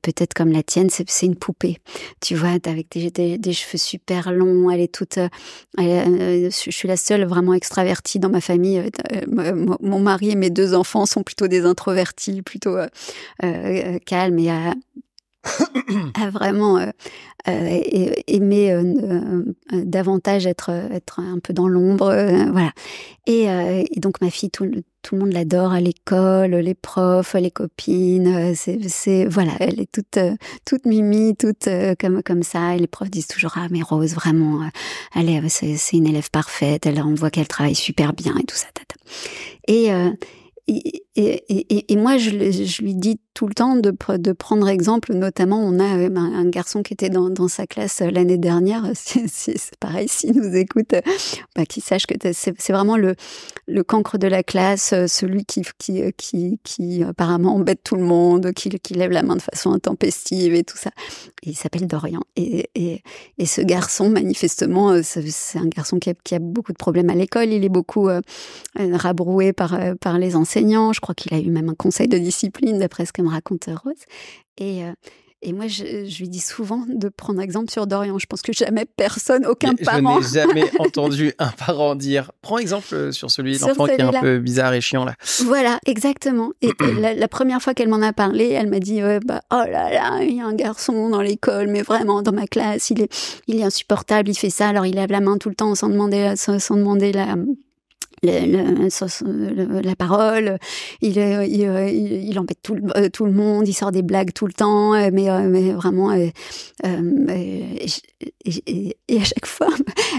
peut-être comme la tienne, c'est une poupée. Tu vois, avec des, cheveux super longs, elle est toute. je suis la seule vraiment extravertie dans ma famille. mon mari et mes deux enfants sont plutôt des introvertis, plutôt calmes et à vraiment aimé euh, euh, aimer euh, davantage être, être un peu dans l'ombre. voilà. Et, donc, ma fille, tout, le monde l'adore à l'école, les profs, les copines. voilà, elle est toute, toute mimi, toute comme, comme ça. Et les profs disent toujours Ah, mais Rose, vraiment, allez c'est, une élève parfaite. Elle, on voit qu'elle travaille super bien et tout ça. Et, et, et, et, moi, je, je, lui dis tout le temps de, de prendre exemple. Notamment, on a euh, ben, un, garçon qui était dans, dans sa classe euh, l'année dernière. C'est pareil, s'il nous écoute, euh, bah, qu'il sache que c'est vraiment le, le cancre de la classe, celui qui, qui, qui, qui apparemment embête tout le monde, qui, qui, lève la main de façon intempestive et tout ça. il s'appelle Dorian. Et, et, et, ce garçon, manifestement, c'est un garçon qui a, qui a, beaucoup de problèmes à l'école. Il est beaucoup rabroué par, par les enseignants. Je je crois qu'il a eu même un conseil de discipline, d'après ce qu'elle me raconte Rose. Et, euh, et moi, je, lui dis souvent de prendre exemple sur Dorian. Je pense que jamais personne, aucun parent. Je n'ai jamais entendu un parent dire Prends exemple euh, sur celui l'enfant qui est un peu bizarre et chiant là. Voilà, exactement. Et, la, première fois qu'elle m'en a parlé, elle m'a dit euh, bah, Oh là là, il y a un garçon dans l'école, mais vraiment dans ma classe, il est, il est insupportable, il fait ça, alors il lève la main tout le temps sans demander, sans demander la euh, la parole, il, euh, euh, il, il, embête tout le, tout le, monde, il sort des blagues tout le temps, mais, mais vraiment, et, à chaque fois,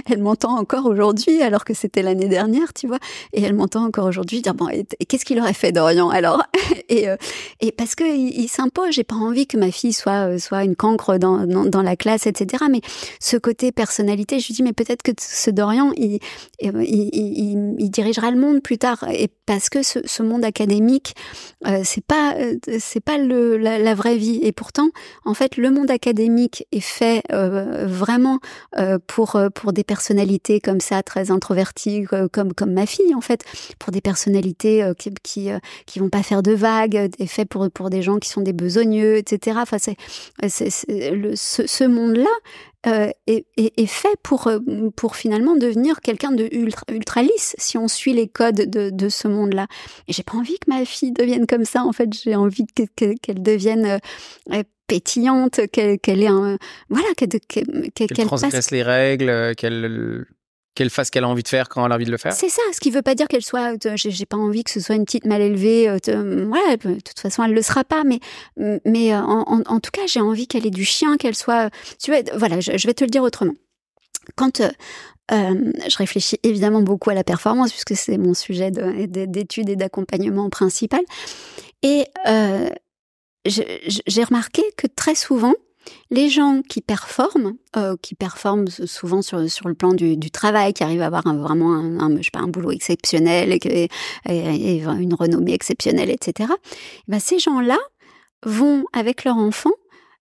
elle m'entend encore aujourd'hui, alors que c'était l'année dernière, tu vois, et elle m'entend encore aujourd'hui dire, bon, et, qu'est-ce qu'il aurait fait Dorian alors et, et parce que il, s'impose, j'ai pas envie que ma fille soit, soit une cancre dans, dans, la classe, etc. Mais ce côté personnalité, je lui dis, mais peut-être que ce Dorian, il, il, il dirigera le monde plus tard. Et parce que ce, monde académique, ce euh, c'est pas euh, c'est pas le, la, vraie vie. Et pourtant, en fait, le monde académique est fait euh, vraiment pour pour des personnalités comme ça, très introverties, comme comme ma fille en fait, pour des personnalités qui qui, qui vont pas faire de vagues, est fait pour pour des gens qui sont des besogneux, etc. Enfin, c'est, c'est, ce monde-là euh, est, fait pour, euh, pour finalement devenir quelqu'un de ultra, ultra, lisse si on suit les codes de, ce monde-là. Et j'ai pas envie que ma fille devienne comme ça. En fait, j'ai envie qu'elle devienne euh, pétillante, qu'elle est ait un voilà qu'elle transgresse les règles, qu'elle qu'elle fasse ce qu'elle a envie de faire quand elle a envie de le faire. C'est ça, ce qui ne veut pas dire qu'elle soit. Euh, j'ai pas envie que ce soit une petite mal élevée. Euh, euh, de toute façon, elle ne le sera pas. Mais, mais en, tout cas, j'ai envie qu'elle ait du chien, qu'elle soit. Tu vois, voilà, je, vais te le dire autrement. Quand. je réfléchis évidemment beaucoup à la performance puisque c'est mon sujet d'étude et d'accompagnement principal. Et j'ai remarqué que très souvent, les gens qui performent, euh, qui performent souvent sur, le plan du, travail, qui arrivent à avoir vraiment un, boulot exceptionnel et, une renommée exceptionnelle, etc., eh ben, ces gens-là vont, avec leur enfant,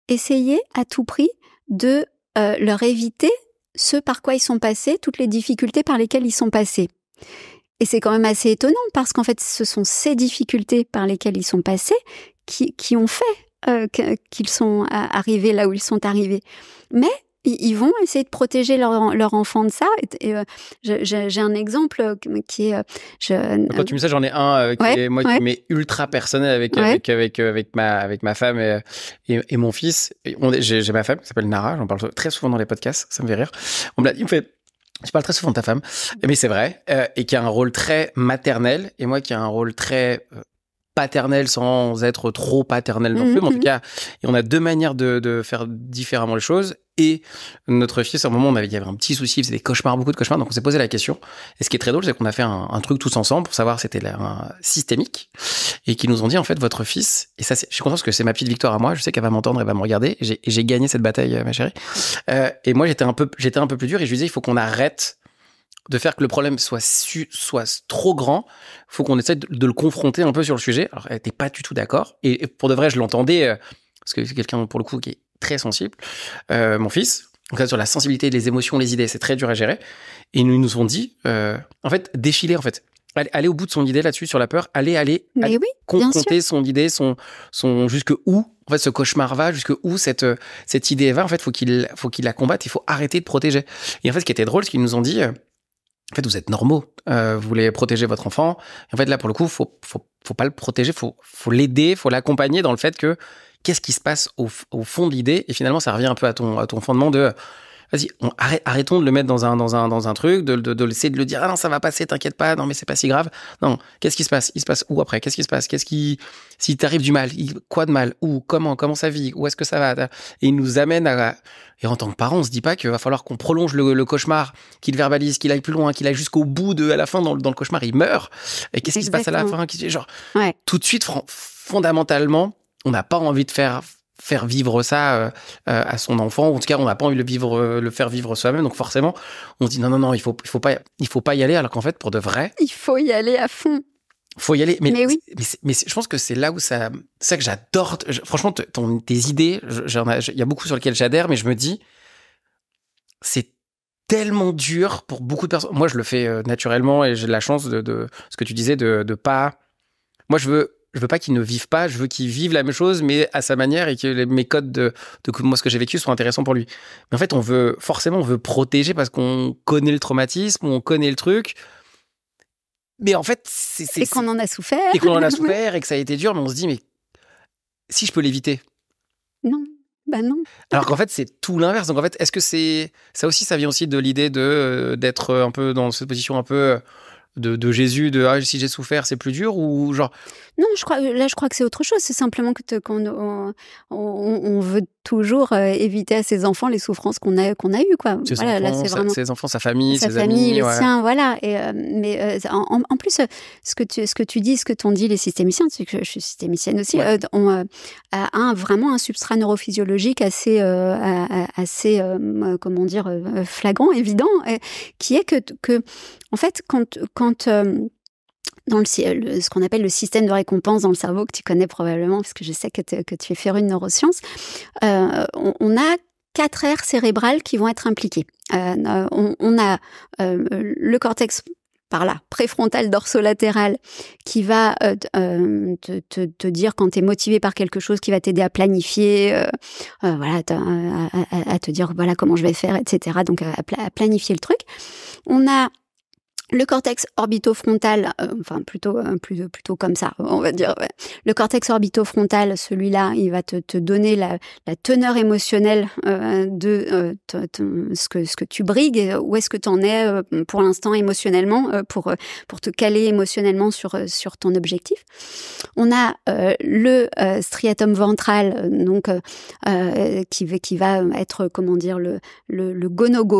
essayer à tout prix de euh, leur éviter ce par quoi ils sont passés, toutes les difficultés par lesquelles ils sont passés. Et c'est quand même assez étonnant parce qu'en fait, ce sont ces difficultés par lesquelles ils sont passés qui ont fait euh, qu'ils sont arrivés là où ils sont arrivés. Mais ils vont essayer de protéger leur, enfant de ça. Et, euh, j'ai un exemple euh, qui est. Ah, quand tu me dis ça, j'en ai un qui est, moi, qui ultra personnel avec, avec, avec, avec, ma, avec ma femme et, mon fils. J'ai ma femme qui s'appelle Nara, j'en parle très souvent dans les podcasts, ça me fait rire. On me dit, fait. Je parle très souvent de ta femme, mais c'est vrai, et qui a un rôle très maternel, et moi qui a un rôle très paternel sans être trop paternel non mhm, plus. mais en tout mhm. cas, on a deux manières de, faire différemment les choses. Et notre fils, à un moment, on avait, il y avait un petit souci, il faisait des cauchemars, beaucoup de cauchemars. Donc, on s'est posé la question. Et ce qui est très drôle, c'est qu'on a fait un, truc tous ensemble pour savoir c'était un systémique. Et qui nous ont dit, en fait, votre fils, et ça, je suis content parce que c'est ma petite victoire à moi. Je sais qu'elle va m'entendre, et va me regarder. J'ai gagné cette bataille, euh, ma chérie. Euh, et moi, j'étais un peu, j'étais un peu plus dur et je lui disais, il faut qu'on arrête de faire que le problème soit, su, soit trop grand, faut qu'on essaie de, le confronter un peu sur le sujet. Alors, elle n'était pas du tout d'accord. Et, pour de vrai, je l'entendais, euh, parce que c'est quelqu'un, pour le coup, qui est très sensible, euh, mon fils. Donc sur la sensibilité, les émotions, les idées, c'est très dur à gérer. Et ils nous, ont dit, euh, en fait, défiler, en fait. Aller, au bout de son idée là-dessus, sur la peur. Aller, aller, confronter son idée, son, son, jusque où, en fait, ce cauchemar va, jusque où cette, cette idée va. En fait, faut qu'il, faut qu'il la combatte, il faut arrêter de protéger. Et en fait, ce qui était drôle, ce qu'ils nous ont dit, en fait, vous êtes normaux. Euh, vous voulez protéger votre enfant. En fait, là, pour le coup, faut, faut, faut pas le protéger, faut, faut l'aider, faut l'accompagner dans le fait que qu'est-ce qui se passe au, fond de l'idée. Et finalement, ça revient un peu à ton, à ton fondement de vas-y, arrêtons de le mettre dans un, dans un, dans un truc, de, de, de de le dire, ah non, ça va passer, t'inquiète pas, non, mais c'est pas si grave. Non, qu'est-ce qui se passe Il se passe où après Qu'est-ce qui se passe Qu'est-ce qui, s'il t'arrive du mal, quoi de mal Où Comment Comment ça vit Où est-ce que ça va Et il nous amène à, et en tant que parent, on se dit pas qu'il va falloir qu'on prolonge le, le cauchemar, qu'il verbalise, qu'il aille plus loin, qu'il aille jusqu'au bout de, à la fin, dans, dans le cauchemar, il meurt. Et qu'est-ce qui se passe à la fin Genre, tout de suite, fondamentalement, on n'a pas envie de faire faire vivre ça euh, euh, à son enfant. En tout cas, on n'a pas envie de le vivre, euh, le faire vivre soi-même. Donc forcément, on se dit non, non, non, il faut, il faut pas, il faut pas y aller. Alors qu'en fait, pour de vrai, il faut y aller à fond. Faut y aller. Mais, oui. Mais, je pense que c'est là où ça, ça que j'adore. Franchement, ton, tes idées, il y a beaucoup sur lesquelles j'adhère, mais je me dis, c'est tellement dur pour beaucoup de personnes. Moi, je le fais naturellement et j'ai la chance de, de, ce que tu disais de, de pas. Moi, je veux je veux pas qu'il ne vive pas, je veux qu'il vive la même chose, mais à sa manière et que mes codes de, de, moi, ce que j'ai vécu soient intéressants pour lui. Mais en fait, on veut, forcément, on veut protéger parce qu'on connaît le traumatisme, on connaît le truc. Mais en fait, c'est. Et qu'on en a souffert. Et qu'on en a souffert et que ça a été dur, mais on se dit, mais si je peux l'éviter. Non. Ben non. Alors qu'en fait, c'est tout l'inverse. Donc en fait, est-ce que c'est ça aussi, ça vient aussi de l'idée de d'être un peu dans cette position un peu de, Jésus, de ah, si j'ai souffert, c'est plus dur ou genre Non, je crois, euh, là, je crois que c'est autre chose. C'est simplement que quand on, on, veut toujours euh, éviter à ses enfants les souffrances qu'on a qu'on a eues quoi. Ses, voilà, enfants, vraiment... sa, ses enfants, sa famille, sa ses famille, amis, les siens, voilà. Et euh, mais euh, en, plus, ce que tu ce que tu dis, ce que t'ont dit les systémiciens, c'est que je, suis systémicienne aussi, on a un vraiment un substrat neurophysiologique assez assez comment dire flagrant, évident, qui est que que en fait quand quand dans le, ce qu'on appelle le système de récompense dans le cerveau, que tu connais probablement, parce que je sais que, que tu es féru de neurosciences, euh, on, a quatre aires cérébrales qui vont être impliquées. Euh, euh, on, a le cortex par là, préfrontal dorsolatéral, qui va te, te, dire quand tu es motivé par quelque chose, qui va t'aider à planifier, voilà, à, te dire voilà comment je vais faire, etc. Donc à planifier le truc. On a le cortex orbitofrontal, euh, enfin euh, plutôt, comme ça, on va dire. Le cortex orbitofrontal, celui-là, il va te, donner la, teneur émotionnelle euh, de ce, que, ce que tu brigues, où est-ce que tu en es pour l'instant émotionnellement, pour, pour te caler émotionnellement sur, sur ton objectif. On a le striatum ventral, donc qui, va, être, comment dire, le, le, le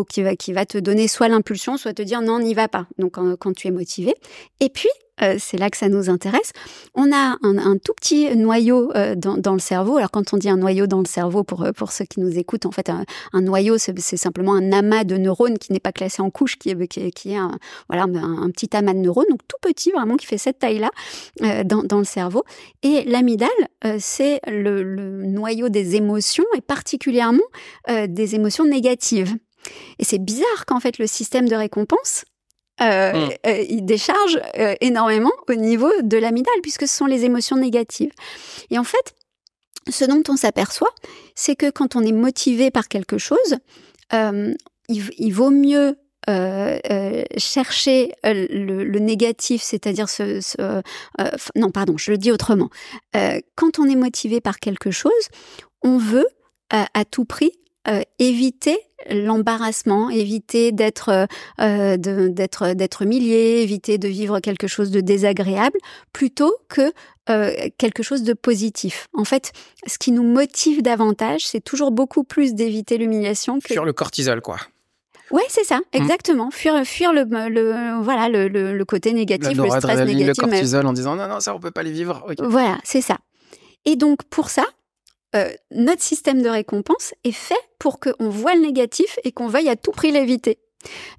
qui, va, qui va te donner soit l'impulsion, soit te dire non, n'y va pas donc quand, tu es motivé. Et puis, euh, c'est là que ça nous intéresse. On a un, tout petit noyau euh, dans, le cerveau. Alors quand on dit un noyau dans le cerveau, pour, euh, pour ceux qui nous écoutent, en fait, un, noyau, c'est simplement un amas de neurones qui n'est pas classé en couches, qui est, qui un, voilà, un, petit amas de neurones, donc tout petit, vraiment, qui fait cette taille-là dans, le cerveau. Et l'amidale, c'est le, noyau des émotions, et particulièrement des émotions négatives. Et c'est bizarre qu'en fait le système de récompense euh, mm. euh, il décharge euh, énormément au niveau de l'amidale, puisque ce sont les émotions négatives. Et en fait, ce dont on s'aperçoit, c'est que quand on est motivé par quelque chose, il, vaut mieux chercher le, négatif, c'est-à-dire ce non, pardon, je le dis autrement. quand on est motivé par quelque chose, on veut à tout prix euh, éviter l'embarrassement, éviter euh, euh, d'être d'être humilié, éviter de vivre quelque chose de désagréable, plutôt que quelque chose de positif. En fait, ce qui nous motive davantage, c'est toujours beaucoup plus d'éviter l'humiliation que sur le cortisol, quoi. Ouais, c'est ça, mm. exactement. Fuir, le, voilà le, côté négatif, le, stress négatif, le cortisol, en disant non non ça on peut pas les vivre. Voilà, c'est ça. Et donc pour ça, euh, notre système de récompense est fait pour qu'on voit le négatif et qu'on veuille à tout prix l'éviter.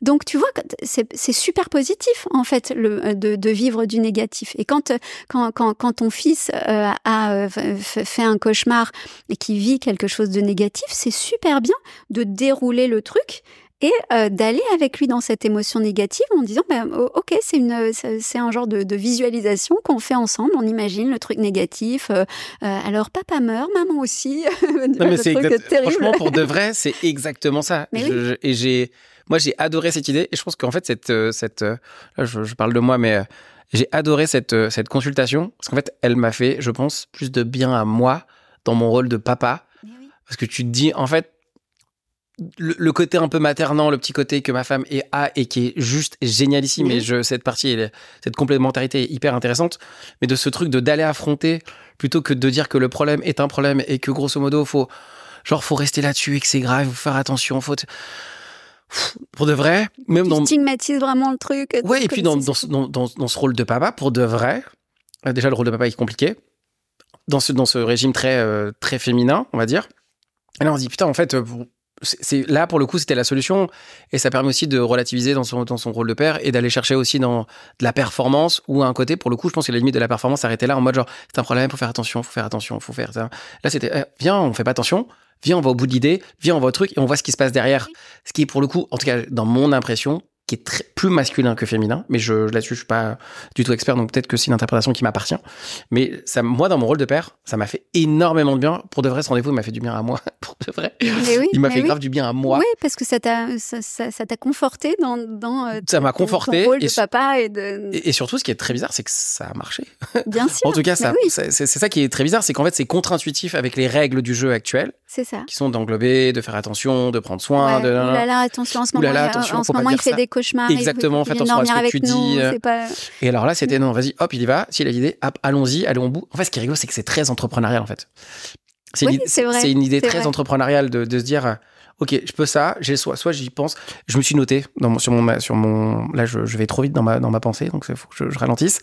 Donc tu vois, que c'est super positif en fait euh, de, vivre du négatif. Et quand euh, quand, quand, ton fils a fait un cauchemar et qui vit quelque chose de négatif, c'est super bien de dérouler le truc et euh, d'aller avec lui dans cette émotion négative en disant ben oh, ok c'est une c'est un genre de, visualisation qu'on fait ensemble on imagine le truc négatif euh, euh, alors papa meurt maman aussi mais franchement pour de vrai c'est exactement ça et j'ai moi j'ai adoré cette idée et je pense qu'en fait cette cette je, parle de moi mais j'ai adoré cette cette consultation parce qu'en fait elle m'a fait je pense plus de bien à moi dans mon rôle de papa parce que tu te dis en fait le, côté un peu maternant, le petit côté que ma femme est, a et qui est juste génialissime. et je, cette partie, cette complémentarité est hyper intéressante. Mais de ce truc de d'aller affronter plutôt que de dire que le problème est un problème et que grosso modo, faut, genre, faut rester là-dessus et que c'est grave, faut faire attention, faut. Pour de vrai, même tu dans. stigmatise vraiment le truc. Euh, ouais, et puis dans, ce rôle de papa, pour de vrai, euh, déjà le rôle de papa est compliqué. Dans ce, dans ce régime très, euh, très féminin, on va dire. Et là, on se dit, putain, en fait, c'est là pour le coup c'était la solution et ça permet aussi de relativiser dans son dans son rôle de père et d'aller chercher aussi dans de la performance ou à un côté pour le coup je pense que la limite de la performance s'arrêtait là en mode genre c'est un problème faut faire attention faut faire attention faut faire là c'était eh, viens on fait pas attention viens on va au bout de l'idée viens on va au truc et on voit ce qui se passe derrière ce qui pour le coup en tout cas dans mon impression qui est très, plus masculin que féminin, mais je, là-dessus je suis pas du tout expert, donc peut-être que c'est une interprétation qui m'appartient. Mais ça, moi, dans mon rôle de père, ça m'a fait énormément de bien. Pour de vrai, ce rendez-vous, il m'a fait du bien à moi. Pour de vrai, il m'a fait grave du bien à moi. Oui, parce que ça t'a, ça, conforté dans, dans euh, ça m'a conforté ton rôle de papa et Et, surtout, ce qui est très bizarre, c'est que ça a marché. Bien sûr. en tout cas, ça, c'est, ça qui est très bizarre, c'est qu'en fait, c'est contre-intuitif avec les règles du jeu actuel. C'est ça. Qui sont d'englober, de faire attention, de prendre soin. de... attention en ce moment. il fait des Exactement, en fait à ce que tu dis. Euh. Et alors là, c'était non, vas-y, hop, il y va. S'il a l'idée, allons-y, allons au bout. En fait, ce qui est rigolo, c'est que c'est très entrepreneurial, en fait. C'est une, idée très entrepreneuriale de se dire ok, je peux ça, j'ai soit, soit j'y pense. Je me suis noté sur mon, sur mon, là je, vais trop vite dans ma, dans ma pensée, donc il faut que je, ralentisse.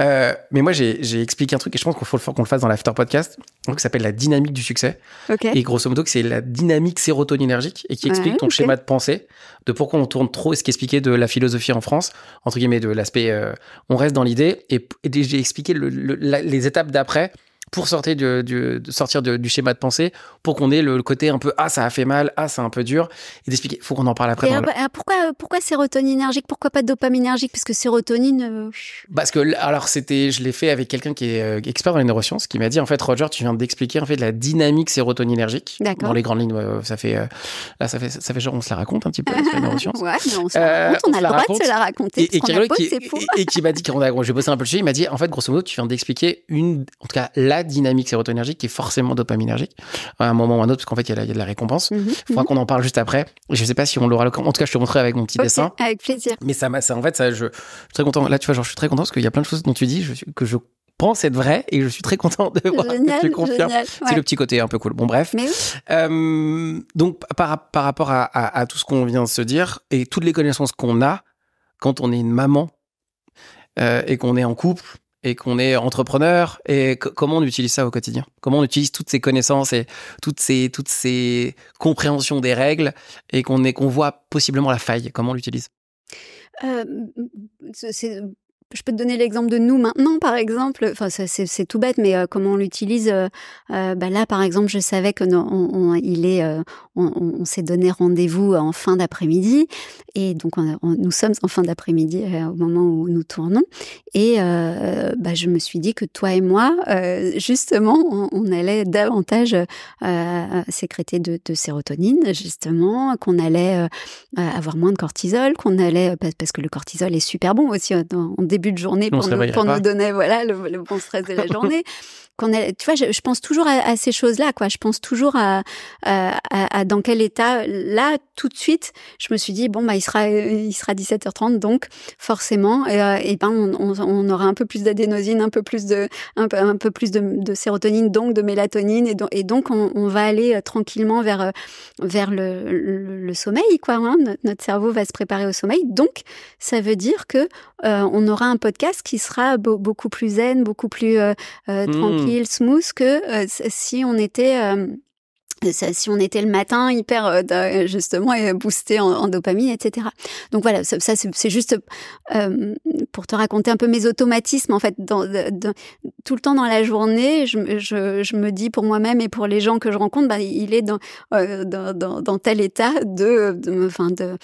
Euh, mais moi j'ai expliqué un truc et je pense qu'il faut qu'on le fasse dans l'after podcast, donc qui s'appelle la dynamique du succès. Et grosso modo, c'est la dynamique sérotoninergique et qui explique ton schéma de pensée, de pourquoi on tourne trop et ce qu'expliquait de la philosophie en France, entre guillemets de l'aspect, euh, on reste dans l'idée et, j'ai expliqué les étapes d'après pour sortir du, sortir du schéma de pensée, pour qu'on ait le, côté un peu ah ça a fait mal, ah c'est un peu dur, et d'expliquer. Faut qu'on en parle après. pourquoi euh, pourquoi énergique Pourquoi pas dopaminergique Parce que sérotonine. Euh, parce que alors c'était, je l'ai fait avec quelqu'un qui est euh, expert dans les neurosciences, qui m'a dit en fait Roger, tu viens d'expliquer en fait la dynamique énergique Dans les grandes lignes, ça fait là ça fait ça fait genre on se la raconte un petit peu. les neurosciences. ouais, on se la raconte, on a le droit de se la raconter. Et, qui, qui m'a dit, je on a, un peu le sujet, il m'a dit en fait grosso modo tu viens d'expliquer une, en tout cas la dynamique sérotoninergique qui est forcément dopaminergique à un moment ou à un autre, parce qu'en fait, il y, a de la récompense. Il mhm. mhm. qu'on en parle juste après. Je sais pas si on l'aura. En tout cas, je te montrerai avec mon petit dessin. Avec plaisir. Mais ça, ça en fait, ça, je, je, suis très content. Là, tu vois, genre, je suis très content parce qu'il y a plein de choses dont tu dis que je pense être vrai et je suis très content de voir C'est le petit côté un peu cool. Bon, bref. Euh, donc, par, par, rapport à, tout ce qu'on vient de se dire et toutes les connaissances qu'on a quand on est une maman euh, et qu'on est en couple, et qu'on est entrepreneur et comment on utilise ça au quotidien Comment on utilise toutes ces connaissances et toutes ces toutes ces compréhensions des règles et qu'on est qu'on voit possiblement la faille Comment on l'utilise euh, je peux te donner l'exemple de nous maintenant, par exemple. Enfin, c'est tout bête, mais euh, comment on l'utilise euh, euh, bah Là, par exemple, je savais que on, il est, on, s'est donné rendez-vous en fin d'après-midi, et donc nous sommes en fin d'après-midi au moment où nous tournons. Et bah, je me suis dit que toi et moi, justement, on, allait davantage sécréter de, de, sérotonine, justement, qu'on allait avoir moins de cortisol, qu'on allait parce que le cortisol est super bon aussi en hein, début début de journée pour, nous, pour nous, donner voilà, le bon stress de la journée. tu vois, je, pense toujours à, ces choses-là, quoi. Je pense toujours à, dans quel état. Là, tout de suite, je me suis dit bon bah il sera, euh, il sera 17h30, donc forcément, et euh, ben on, aura un peu plus d'adénosine, un peu plus de, un peu, un peu plus de, sérotonine, donc de mélatonine, et, et donc on, va aller euh, tranquillement vers, vers le, sommeil, quoi. Hein. Notre, cerveau va se préparer au sommeil, donc ça veut dire que on aura un podcast qui sera beaucoup plus zen, beaucoup plus mmh. tranquille. Smooth que euh, si on était euh, si on était le matin hyper euh, justement boosté en, dopamine, etc. Donc voilà, ça, c'est juste euh, pour te raconter un peu mes automatismes en fait. Dans, tout le temps dans la journée, je, me dis pour moi-même et pour les gens que je rencontre, bah, il est euh, dans, dans, tel état de, enfin de,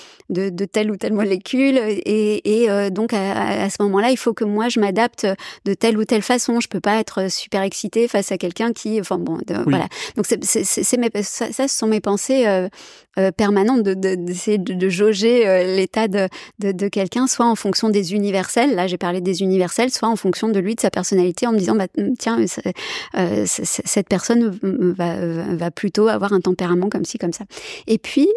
de, telle ou telle molécule et, donc à, ce moment-là, il faut que moi je m'adapte de telle ou telle façon. Je peux pas être super excitée face à quelqu'un qui, enfin bon, voilà. Donc c'est ça, ce sont mes pensées euh, euh, permanentes d'essayer de, de, euh, de, jauger l'état de, de, quelqu'un, soit en fonction des universels, là j'ai parlé des universels, soit en fonction de lui, de sa personnalité, en me disant, bah, mm, tiens, cette personne va, va, plutôt avoir un tempérament comme ci, comme ça. Et puis,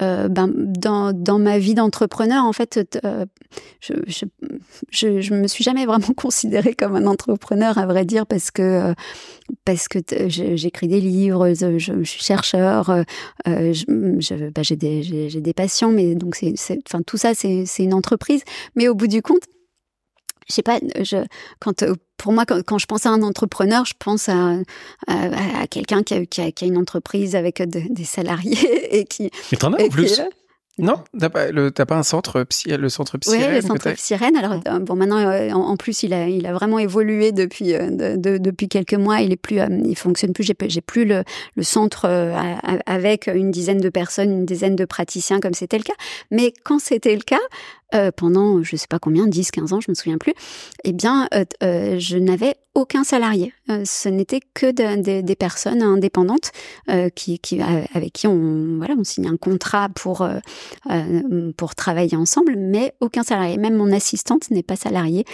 euh, ben, dans, dans, ma vie d'entrepreneur, en fait, euh, je, je, je, me suis jamais vraiment considérée comme un entrepreneur, à vrai dire, parce que, euh, parce que j'écris des livres, je, suis chercheur, je ben, j'ai des, des, patients, mais donc c'est, tout ça, c'est une entreprise. Mais au bout du compte, je sais pas, je, quand, euh, pour moi, quand, je pense à un entrepreneur, je pense à, à, quelqu'un qui, qui a, une entreprise avec euh, des salariés et qui. Mais as en plus. non, t'as pas, le, pas un centre psy, le centre peut-être Oui, le centre Psyrène. Alors euh, bon, maintenant, en, plus, il a, il a vraiment évolué depuis depuis quelques mois. Il est plus, il fonctionne plus. J'ai, j'ai plus le, le centre avec une dizaine de personnes, une dizaine de praticiens comme c'était le cas. Mais quand c'était le cas, euh, pendant je sais pas combien, 10, 15 ans, je me souviens plus, eh bien, euh, euh, je n'avais aucun salarié. ce n'était que des personnes indépendantes qui, avec qui on, voilà, on signe un contrat pour, pour travailler ensemble, mais aucun salarié. Même mon assistante n'est pas salariée.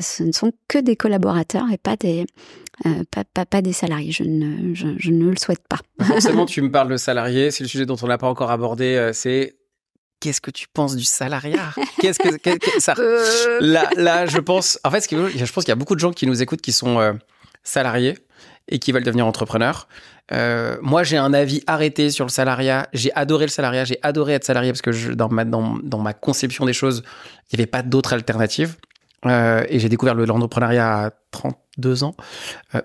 ce ne sont que des collaborateurs et pas des, pas, pas, des salariés. Je ne, je, ne le souhaite pas. Forcément, tu me parles de salariés. C'est le sujet dont on n'a pas encore abordé. C'est qu'est-ce que tu penses du salariat Qu'est-ce que, ça... Euh. là, je pense. En fait, je pense qu'il y a beaucoup de gens qui nous écoutent qui sont euh, salariés et qui veulent devenir entrepreneurs. Euh, moi, j'ai un avis arrêté sur le salariat. J'ai adoré le salariat. J'ai adoré être salarié parce que je, dans, ma, dans, ma conception des choses, il n'y avait pas d'autre alternative. et j'ai découvert l'entrepreneuriat à 32 ans,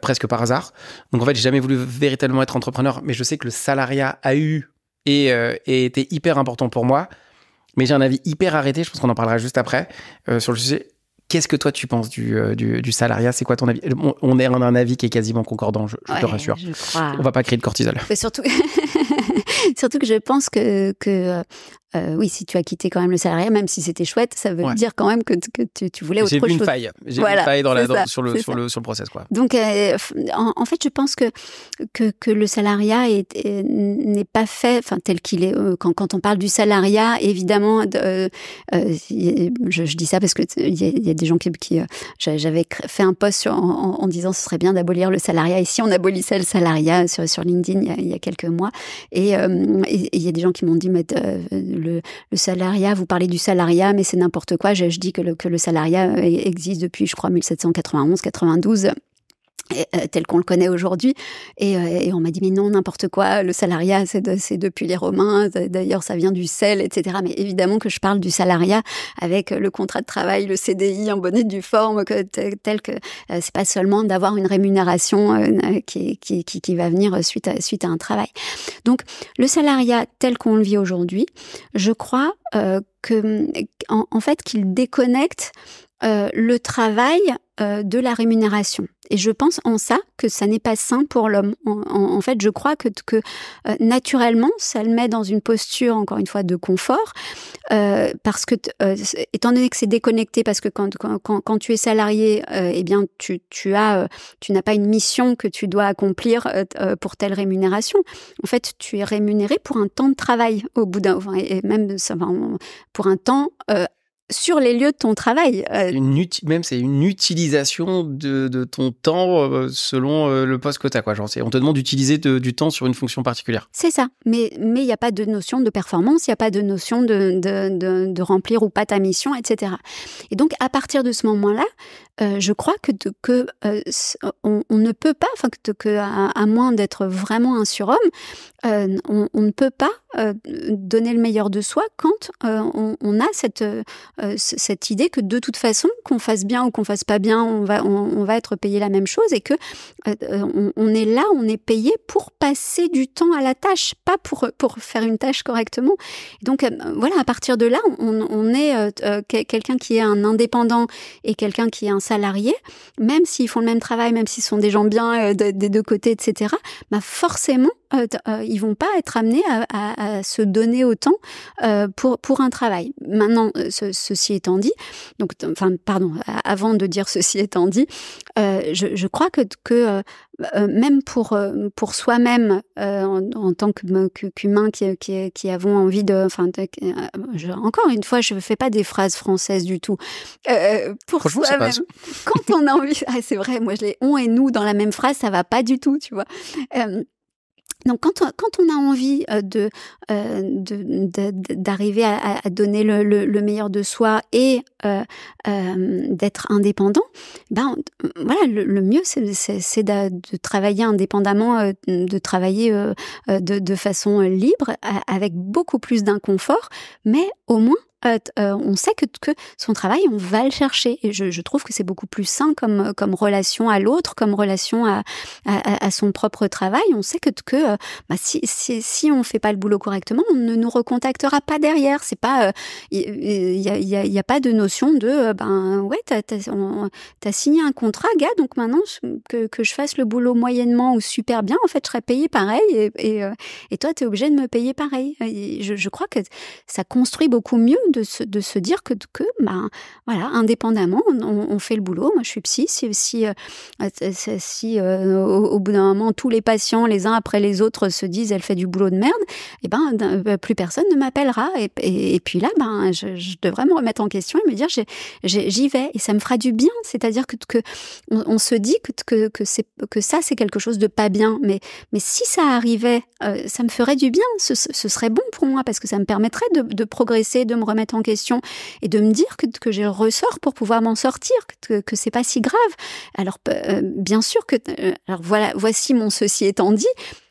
presque par hasard. Donc en fait, j'ai jamais voulu véritablement être entrepreneur, mais je sais que le salariat a eu et, et était hyper important pour moi. Mais j'ai un avis hyper arrêté, je pense qu'on en parlera juste après, euh, sur le sujet. Qu'est-ce que toi tu penses du, euh, du, salariat C'est quoi ton avis on, est en un avis qui est quasiment concordant, je, te rassure. On va pas créer de cortisol. Surtout, surtout que je pense que, que euh, euh, oui, si tu as quitté quand même le salariat, même si c'était chouette, ça veut dire quand même que, tu, voulais autre chose. J'ai vu une faille. J'ai une faille sur, le, process. Quoi. Donc, euh, en, fait, je pense que, que, le salariat n'est pas fait, tel qu'il est. Euh, quand, on parle du salariat, évidemment, je, dis ça parce qu'il y, a, y a des gens qui. J'avais fait un post sur, en, disant ce serait bien d'abolir le salariat. Ici, si on abolissait le salariat sur, LinkedIn il y, a, quelques mois. Et il y a des gens qui m'ont dit, mais le, salariat, vous parlez du salariat, mais c'est n'importe quoi. Je, dis que le, que le salariat euh, existe depuis, je crois, 1791-92. Euh, euh, tel qu'on le connaît aujourd'hui. Euh, et, on m'a dit, mais non, n'importe quoi, le salariat, c'est de, depuis les Romains, d'ailleurs, ça vient du sel, etc. Mais évidemment que je parle du salariat avec le contrat de travail, le CDI en bonne et due forme, tel que c'est pas seulement d'avoir une rémunération qui, qui, qui, qui, va venir suite à, suite à un travail. Donc, le salariat tel qu'on le vit aujourd'hui, je crois que, en, fait, qu'il déconnecte le travail euh, de la rémunération. Et je pense en ça que ça n'est pas sain pour l'homme. En, fait, je crois que, euh, naturellement, ça le met dans une posture, encore une fois, de confort, euh, parce que, étant donné que c'est déconnecté, parce que quand, quand, quand, tu es salarié, eh bien, tu, tu as, tu n'as pas une mission que tu dois accomplir pour telle rémunération. En fait, tu es rémunéré pour un temps de travail au bout d'un, et même pour un temps sur les lieux de ton travail. Euh, même c'est une utilisation de, ton temps euh, selon euh, le poste que tu as. Quoi. on te demande d'utiliser du temps sur une fonction particulière. C'est ça, mais il n'y a pas de notion de performance, il n'y a pas de notion de, de, de, remplir ou pas ta mission, etc. Et donc à partir de ce moment-là, je crois que, que on, ne peut pas, enfin que, à, moins d'être vraiment un surhomme, on, ne peut pas donner le meilleur de soi quand on, on, a cette euh, cette idée que de toute façon, qu'on fasse bien ou qu'on fasse pas bien, on va, on, va être payé la même chose et que euh, euh, on, est là, on est payé pour passer du temps à la tâche, pas pour, pour faire une tâche correctement. donc voilà, à partir de là, on, on est quelqu'un qui est un indépendant et quelqu'un qui est un salarié, même s'ils font le même travail, même s'ils sont des gens bien des deux côtés, etc. Bah forcément, euh, ne euh, ils vont pas être amenés à, se donner autant euh, pour pour un travail. Maintenant, euh, ceci étant dit, donc enfin pardon, avant de dire ceci étant dit, je, crois que bah, même pour pour soi-même en, tant bah, qu'humain qui, qui, avons envie de enfin encore une fois je fais pas des phrases françaises du tout pour soi-même quand on a envie ah, c'est vrai moi je les on et nous dans la même phrase ça va pas du tout tu vois donc quand on, quand on a envie euh, euh, de d'arriver à, donner le, meilleur de soi et euh, d'être indépendant, ben voilà le, mieux c'est de, travailler indépendamment, de travailler de, de façon libre avec beaucoup plus d'inconfort, mais au moins euh, on sait que, son travail, on va le chercher. Et je, trouve que c'est beaucoup plus sain comme, euh, comme relation à l'autre, comme relation à, à, son propre travail. On sait que, que euh, bah, si, si, on fait pas le boulot correctement, on ne nous recontactera pas derrière. C'est pas, il n'y y, a, y, a, pas de notion de, ben ouais, t'as as, signé un contrat, gars, donc maintenant que, que je fasse le boulot moyennement ou super bien, en fait, je serai payé pareil. Et, et, toi, tu es obligé de me payer pareil. je, je crois que ça construit beaucoup mieux de se, dire que, que ben, voilà, indépendamment, on, fait le boulot. Moi, je suis psy. Si, si, euh, euh, si euh, au, bout d'un moment, tous les patients, les uns après les autres, se disent elle fait du boulot de merde, et eh ben, plus personne ne m'appellera. Et, et, puis là, ben, je, devrais me remettre en question et me dire j'y vais et ça me fera du bien. C'est-à-dire que, que on, se dit que, que, que, que ça, c'est quelque chose de pas bien. Mais, mais si ça arrivait, ça me ferait du bien. Ce, serait bon pour moi parce que ça me permettrait de, progresser, de me mettre en question et de me dire que, que j'ai ressort pour pouvoir m'en sortir, que, que c'est pas si grave. Alors, euh, bien sûr que, euh, alors voilà, voici mon ceci étant dit,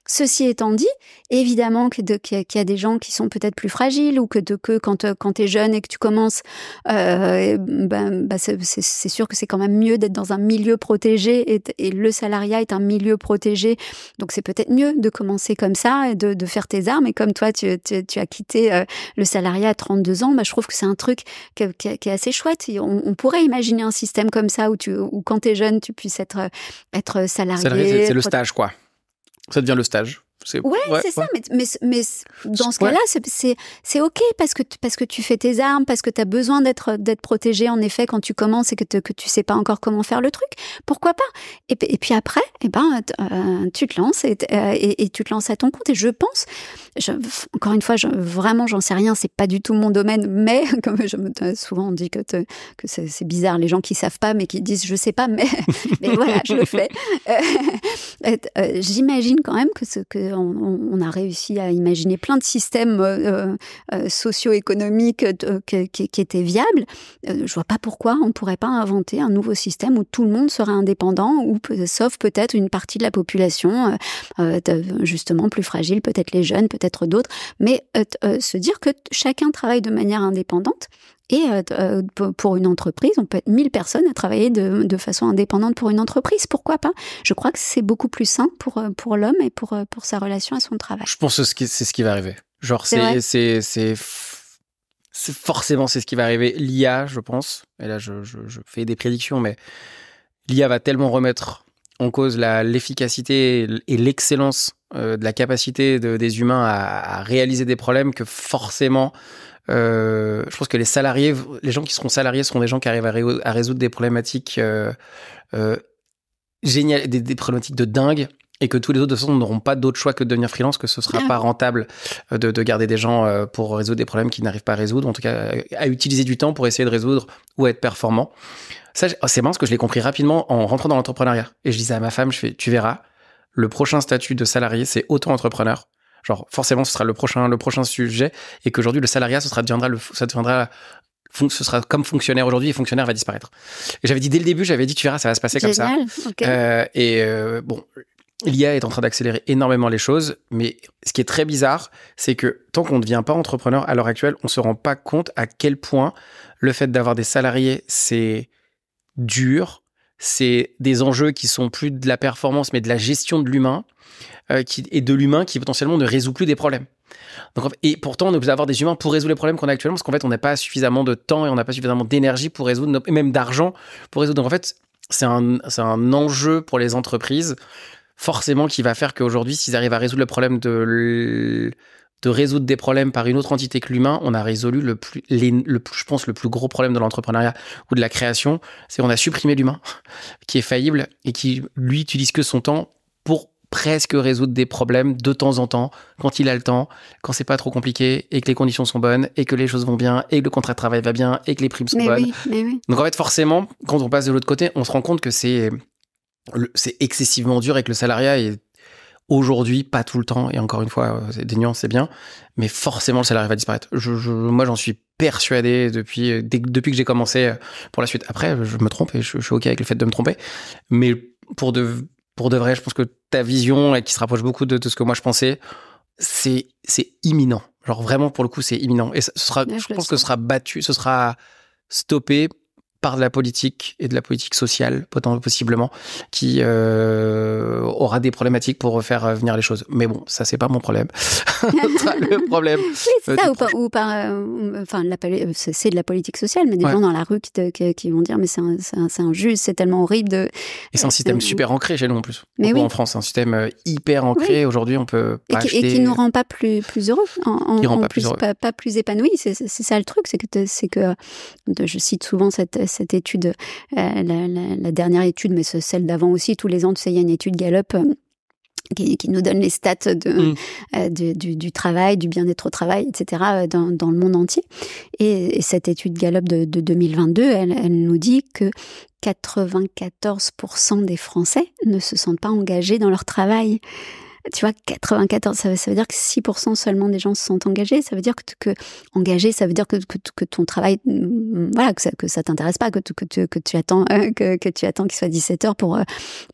Ceci étant dit, évidemment qu'il y a des gens qui sont peut-être plus fragiles ou que, quand, euh, tu es jeune et que tu commences, euh, ben, bah, c'est sûr que c'est quand même mieux d'être dans un milieu protégé et, le salariat est un milieu protégé. Donc c'est peut-être mieux de commencer comme ça et de, faire tes armes. Et comme toi, tu, as quitté euh, le salariat à 32 ans, bah, je trouve que c'est un truc qui, est assez chouette. On, pourrait imaginer un système comme ça où, quand tu es jeune, tu puisses être salarié. C'est le stage, quoi. Ça devient le stage. Ouais, c'est ça. Mais, dans ce cas-là, c'est OK parce que, parce que tu fais tes armes, parce que tu as besoin d'être protégé, en effet, quand tu commences et que, tu que tu sais pas encore comment faire le truc. Pourquoi pas et, puis après, et eh ben, euh, tu te lances euh, et, et, tu te lances à ton compte. Et je pense encore une fois, je, vraiment, j'en sais rien, c'est pas du tout mon domaine, mais comme je me, euh, souvent on dit que, que c'est bizarre, les gens qui savent pas, mais qui disent je sais pas, mais, voilà, je le fais. Euh, euh, j'imagine quand même que ce que on, a réussi à imaginer plein de systèmes socio-économiques qui, étaient viables. je vois pas pourquoi on pourrait pas inventer un nouveau système où tout le monde serait indépendant, ou sauf peut-être une partie de la population, justement plus fragile, peut-être les jeunes, peut-être être d'autres, mais euh, euh, se dire que chacun travaille de manière indépendante. Et euh, pour une entreprise, on peut être 1000 personnes à travailler de, de façon indépendante pour une entreprise. Pourquoi pas Je crois que c'est beaucoup plus sain pour, pour l'homme et pour, pour sa relation à son travail. Je pense que c'est ce qui va arriver. Genre, c'est forcément c'est ce qui va arriver. L'IA, je pense, et là je, je, je fais des prédictions, mais l'IA va tellement remettre en cause l'efficacité et l'excellence euh, de la capacité des humains à, réaliser des problèmes que forcément, euh, je pense que les salariés, les gens qui seront salariés seront des gens qui arrivent à, résoudre des problématiques euh, géniales, des, problématiques de dingue et que tous les autres de toute n'auront pas d'autre choix que de devenir freelance, que ce sera pas rentable de, de, garder des gens pour résoudre des problèmes qu'ils n'arrivent pas à résoudre, en tout cas à utiliser du temps pour essayer de résoudre ou à être performant. Ça, oh, c'est marrant parce que je l'ai compris rapidement en rentrant dans l'entrepreneuriat. Et je disais à ma femme, je fais, tu verras, le prochain statut de salarié, c'est auto-entrepreneur. Genre, forcément, ce sera le prochain, le prochain sujet, et qu'aujourd'hui, le salariat, ce sera, deviendra le, ça deviendra ce sera comme fonctionnaire aujourd'hui et fonctionnaire va disparaître. Et j'avais dit dès le début, j'avais dit tu verras, ça va se passer comme ça. Euh, et euh, bon, l'IA est en train d'accélérer énormément les choses, mais ce qui est très bizarre, c'est que tant qu'on ne devient pas entrepreneur à l'heure actuelle, on ne se rend pas compte à quel point le fait d'avoir des salariés, c'est dur, c'est des enjeux qui sont plus de la performance, mais de la gestion de l'humain euh, et de l'humain qui potentiellement ne résout plus des problèmes. et pourtant, on est obligé d'avoir des humains pour résoudre les problèmes qu'on a actuellement, parce qu'en fait, on n'a pas suffisamment de temps et on n'a pas suffisamment d'énergie pour résoudre, et même d'argent pour résoudre. Donc, en fait, c'est un, un enjeu pour les entreprises, forcément, qui va faire qu'aujourd'hui, s'ils arrivent à résoudre le problème de de résoudre des problèmes par une autre entité que l'humain, on a résolu le plus, je pense, le plus gros problème de l'entrepreneuriat ou de la création, c'est qu'on a supprimé l'humain qui est faillible et qui, lui, utilise que son temps pour presque résoudre des problèmes de temps en temps, quand il a le temps, quand c'est pas trop compliqué et que les conditions sont bonnes et que les choses vont bien et que le contrat de travail va bien et que les primes sont bonnes. Donc en fait, forcément, quand on passe de l'autre côté, on se rend compte que c'est excessivement dur et que le salariat est Aujourd'hui, pas tout le temps, et encore une fois, euh, des nuances, c'est bien, mais forcément le salarié va disparaître. Je, moi, j'en suis persuadé depuis, euh, depuis que j'ai commencé euh, pour la suite. Après, je me trompe et je, suis OK avec le fait de me tromper, mais pour de, pour de vrai, je pense que ta vision, qui se rapproche beaucoup de, de ce que moi je pensais, c'est imminent. Genre vraiment, pour le coup, c'est imminent. Et ce sera, je pense que ce sera battu, ce sera stoppé par de la politique et de la politique sociale, possiblement, qui euh, aura des problématiques pour refaire euh, venir les choses. Mais bon, ça, c'est pas mon problème. le problème. c'est ça, ou, par, euh, c'est de la politique sociale, mais des gens dans la rue qui, vont dire, mais c'est injuste, c'est tellement horrible de. Et c'est un système super ancré chez nous en plus. Mais En France, c'est un système hyper ancré. Aujourd'hui, on peut. et, qui, acheter... et qui nous rend pas plus, plus heureux. En, qui rend pas plus, épanouis. Pas, plus épanoui. C'est ça le truc, c'est que, c'est que, je cite souvent cette cette étude, euh, la, dernière étude, mais celle d'avant aussi, tous les ans, il y a une étude Gallup. Euh, qui, nous donne les stats de, mm. euh, du, travail, du bien-être au travail, etc., dans, dans, le monde entier. Et, cette étude Gallup de, 2022, elle, elle, nous dit que 94% des Français ne se sentent pas engagés dans leur travail tu vois, 94, ça veut, dire que 6% seulement des gens se sont engagés. Ça veut dire que, que engagé, ça veut dire que, que, que ton travail, mm, mm, voilà, que ça, que ça t'intéresse pas, que, que, tu, que tu attends euh, que, que, tu attends qu'il soit 17 heures pour, euh,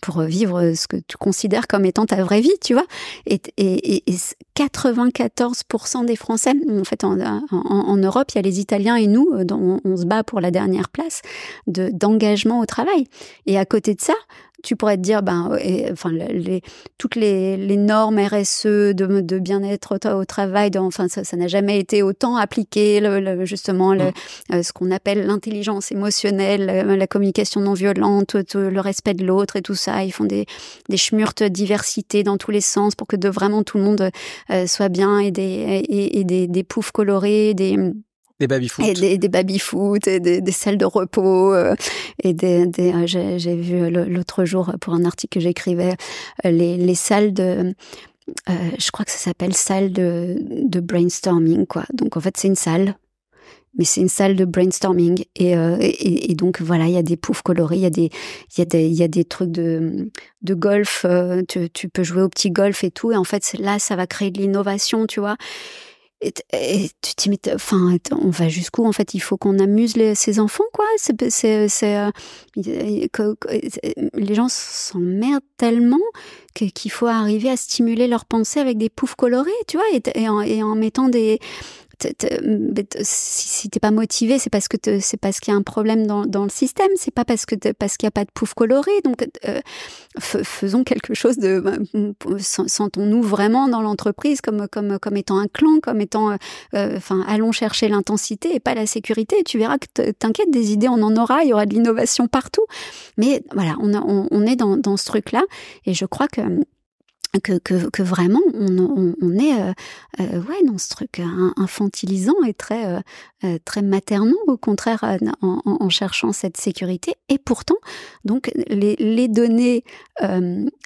pour euh, vivre ce que tu considères comme étant ta vraie vie, tu vois. Et, et, et 94% des Français, en fait, en, en, Europe, il y a les Italiens et nous, on, se bat pour la dernière place d'engagement au travail. Et à côté de ça, tu pourrais te dire, ben, enfin, les, toutes les, les, normes RSE de, de bien-être au, travail, enfin, ça n'a jamais été autant appliqué, le, justement, le, mm. euh, ce qu'on appelle l'intelligence émotionnelle, euh, la, communication non violente, le respect de l'autre et tout ça. Ils font des, des schmurtes diversité dans tous les sens pour que de vraiment tout le monde euh, soit bien et des, et, et des, des poufs colorés, des des baby-foot. Et des, baby-foot, des, salles de repos. Euh, et des, euh, j'ai, vu l'autre jour, pour un article que j'écrivais, euh, les, les salles de... je crois que ça s'appelle salle de, brainstorming, quoi. Donc, en fait, c'est une salle mais c'est une salle de brainstorming. Et, et, donc, voilà, il y a des poufs colorés, il y, a des, y, y a des trucs de, de golf, tu, tu, peux jouer au petit golf et tout. Et en fait, là, ça va créer de l'innovation, tu vois. Et, tu te enfin, on va jusqu'où en fait Il faut qu'on amuse les, ses enfants, quoi. C'est, c'est, euh, c'est les gens s'emmerdent tellement qu'il faut arriver à stimuler leurs pensées avec des poufs colorés, tu vois, et, en, et en mettant des, si t'es pas motivé, c'est parce que c'est parce qu'il y a un problème dans, le système. C'est pas parce que parce qu'il y a pas de pouf coloré. Donc euh, faisons quelque chose de bah, sentons-nous vraiment dans l'entreprise comme comme comme étant un clan, comme étant euh, euh, enfin allons chercher l'intensité et pas la sécurité. Et tu verras que t'inquiète, des idées on en aura. Il y aura de l'innovation partout. Mais voilà, on, on, est dans, dans ce truc là et je crois que que, que, que, vraiment on, on, on est euh, euh ouais dans ce truc euh, infantilisant et très euh, très maternant au contraire en, en, cherchant cette sécurité et pourtant donc les, les données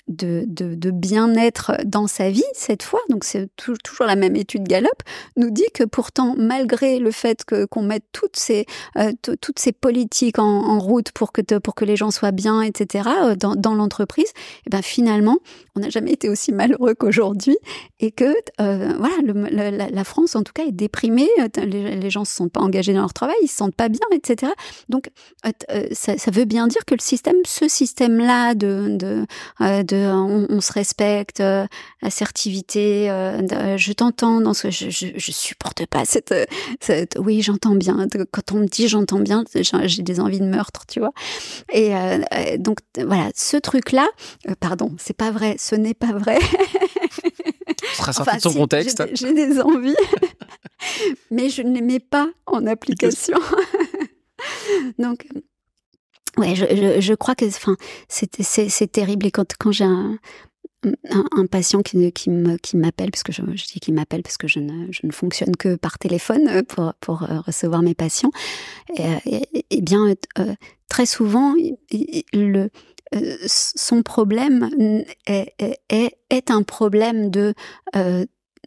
de, bien-être dans sa vie, cette fois, donc c'est toujours la même étude Gallup, nous dit que pourtant, malgré le fait que qu'on mette toutes ces, euh, toutes ces politiques en, route pour que, pour que les gens soient bien, etc., euh, dans, l'entreprise, eh ben finalement, on n'a jamais été aussi malheureux qu'aujourd'hui et que euh, voilà, la, France, en tout cas, est déprimée, les, gens ne se sont pas engagés dans leur travail, ils ne se sentent pas bien, etc. Donc, ça, veut bien dire que le système, ce système-là de euh, on, se respecte, euh, assertivité, euh, je t'entends dans ce je, je, supporte pas cette, oui j'entends bien quand on me dit j'entends bien j'ai des envies de meurtre tu vois et donc voilà ce truc là pardon c'est pas vrai ce n'est pas vrai sera sorti de contexte j'ai des envies mais je ne les mets pas en application donc Ouais, je, je, crois que enfin, c'est terrible. Et quand, quand j'ai un, un, patient qui, qui m'appelle, parce que je, dis qu'il m'appelle parce que je ne, je ne, fonctionne que par téléphone euh, pour, pour euh, recevoir mes patients, et, euh, bien, très souvent, le, son problème est, est, est, un problème de,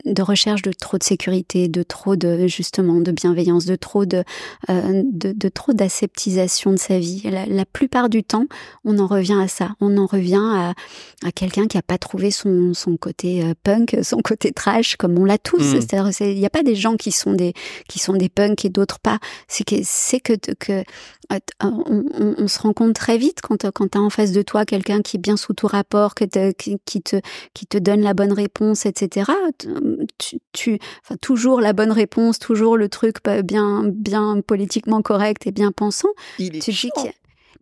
de recherche de trop de sécurité, de trop de justement de bienveillance, de trop de euh, de, trop d'aseptisation de sa vie. La, plupart du temps, on en revient à ça. On en revient à, à quelqu'un qui a pas trouvé son, son côté euh, punk, son côté trash comme on l'a tous. Hmm. cest il n'y a pas des gens qui sont des qui sont des punks et d'autres pas. C'est que c'est que que euh, on, se rend compte très vite quand quand t'as en face de toi quelqu'un qui est bien sous tout rapport, qui, te qui te donne la bonne réponse, etc tu, enfin, toujours la bonne réponse, toujours le truc bien, bien politiquement correct et bien pensant. Il est tu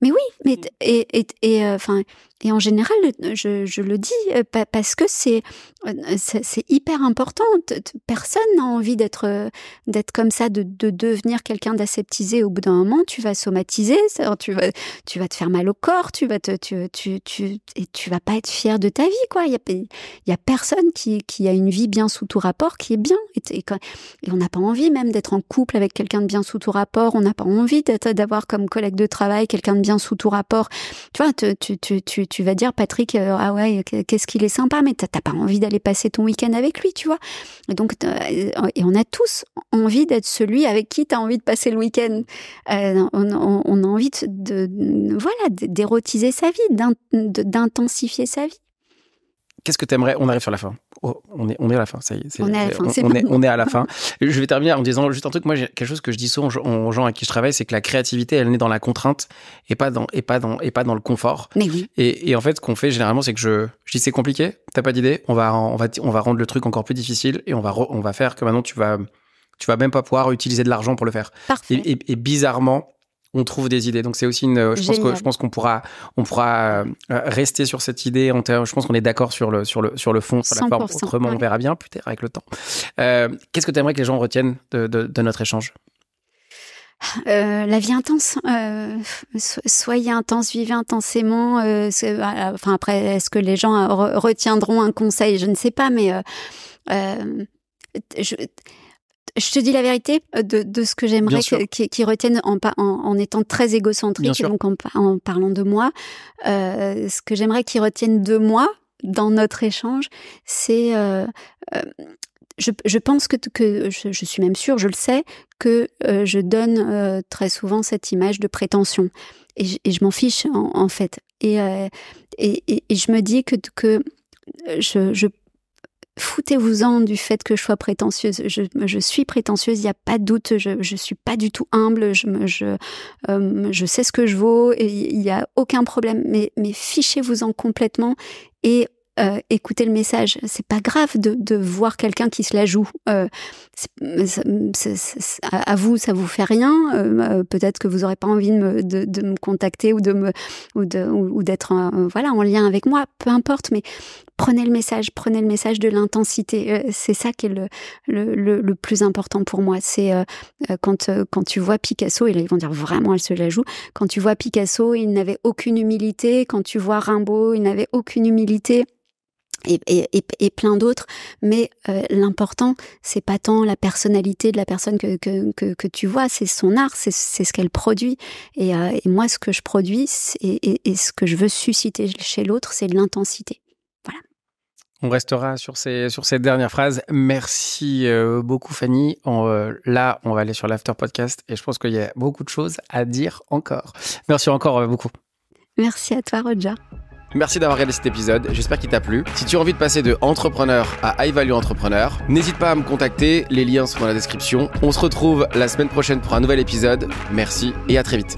Mais oui, mais mm. et euh, enfin. Et, et en général, je, je le dis euh, parce que euh, c'est c'est hyper important. Personne n'a envie d'être euh, d'être comme ça, de, de devenir quelqu'un d'aseptisé. Au bout d'un moment, tu vas somatiser, tu vas tu vas te faire mal au corps, tu vas tu tu, tu et tu vas pas être fier de ta vie quoi. Il y a il y a personne qui, qui a une vie bien sous tout rapport qui est bien et, on n'a pas envie même d'être en couple avec quelqu'un de bien sous tout rapport. On n'a pas envie d'avoir comme collègue de travail quelqu'un de bien sous tout rapport. Tu vois, tu tu, vas dire, Patrick, euh, ah ouais, qu'est-ce qu'il est sympa, mais t'as pas envie d'aller passer ton week-end avec lui, tu vois. Et donc, euh, et on a tous envie d'être celui avec qui tu as envie de passer le week-end. Euh, on, a envie de voilà, d'érotiser sa vie, d'intensifier sa vie qu'est-ce que tu aimerais On arrive sur la fin. Oh, on, est, on est à la fin, on est à la fin. On, Je vais terminer en disant juste un truc. Moi, quelque chose que je dis souvent aux gens à qui je travaille, c'est que la créativité, elle naît dans la contrainte et pas dans, et pas dans, et pas dans le confort. Mais oui. et, en fait, ce qu'on fait généralement, c'est que je, je dis c'est compliqué, t'as pas d'idée, on va, on, va, on va rendre le truc encore plus difficile et on va, on va faire que maintenant tu vas, tu vas même pas pouvoir utiliser de l'argent pour le faire. Parfait. et bizarrement, on trouve des idées. Donc c'est aussi une. Euh, je pense que je pense qu'on pourra on pourra euh, rester sur cette idée. je pense qu'on est d'accord sur le sur le sur le fond, sur la forme. Autrement, on verra bien plus avec le temps. Euh, qu'est-ce que tu aimerais que les gens retiennent de, de, notre échange la vie intense, soyez intense, vivez intensément. enfin après, est-ce que les gens retiendront un conseil Je ne sais pas, mais je, je te dis la vérité euh, de, de ce que j'aimerais qu'ils retiennent en, en, en, étant très égocentrique, donc en, en, parlant de moi. Euh, ce que j'aimerais qu'ils retiennent de moi dans notre échange, c'est euh, euh je, je, pense que, que je, suis même sûre, je le sais, que euh, je donne très souvent cette image de prétention. Et je, je m'en fiche, en, fait. Et, et, et, je me dis que, que je, foutez-vous-en du fait que je sois prétentieuse. Je, suis prétentieuse, il n'y a pas de doute. Je ne suis pas du tout humble. Je, euh, sais ce que je vaux. Il n'y a aucun problème. Mais, fichez-vous-en complètement et euh, écoutez le message. C'est pas grave de, voir quelqu'un qui se la joue. Euh, à vous, ça vous fait rien. Peut-être que vous n'aurez pas envie de me, contacter ou de d'être voilà en lien avec moi. Peu importe, mais prenez le message, prenez le message de l'intensité. Euh, c'est ça qui est le, le, le, plus important pour moi. C'est euh, euh, quand, quand tu vois Picasso, et là ils vont dire vraiment elle se la joue, quand tu vois Picasso, il n'avait aucune humilité, quand tu vois Rimbaud, il n'avait aucune humilité. Et, et, et, plein d'autres. Mais l'important, c'est pas tant la personnalité de la personne que, que, que, tu vois, c'est son art, c'est ce qu'elle produit. Et, et, moi, ce que je produis et, et ce que je veux susciter chez l'autre, c'est l'intensité. On restera sur ces sur cette dernière phrase. Merci euh, beaucoup Fanny. Euh, là, on va aller sur l'after podcast et je pense qu'il y a beaucoup de choses à dire encore. Merci encore euh, beaucoup. Merci à toi Roger. Merci d'avoir regardé cet épisode, j'espère qu'il t'a plu. Si tu as envie de passer de entrepreneur à high value entrepreneur, n'hésite pas à me contacter, les liens sont dans la description. On se retrouve la semaine prochaine pour un nouvel épisode. Merci et à très vite.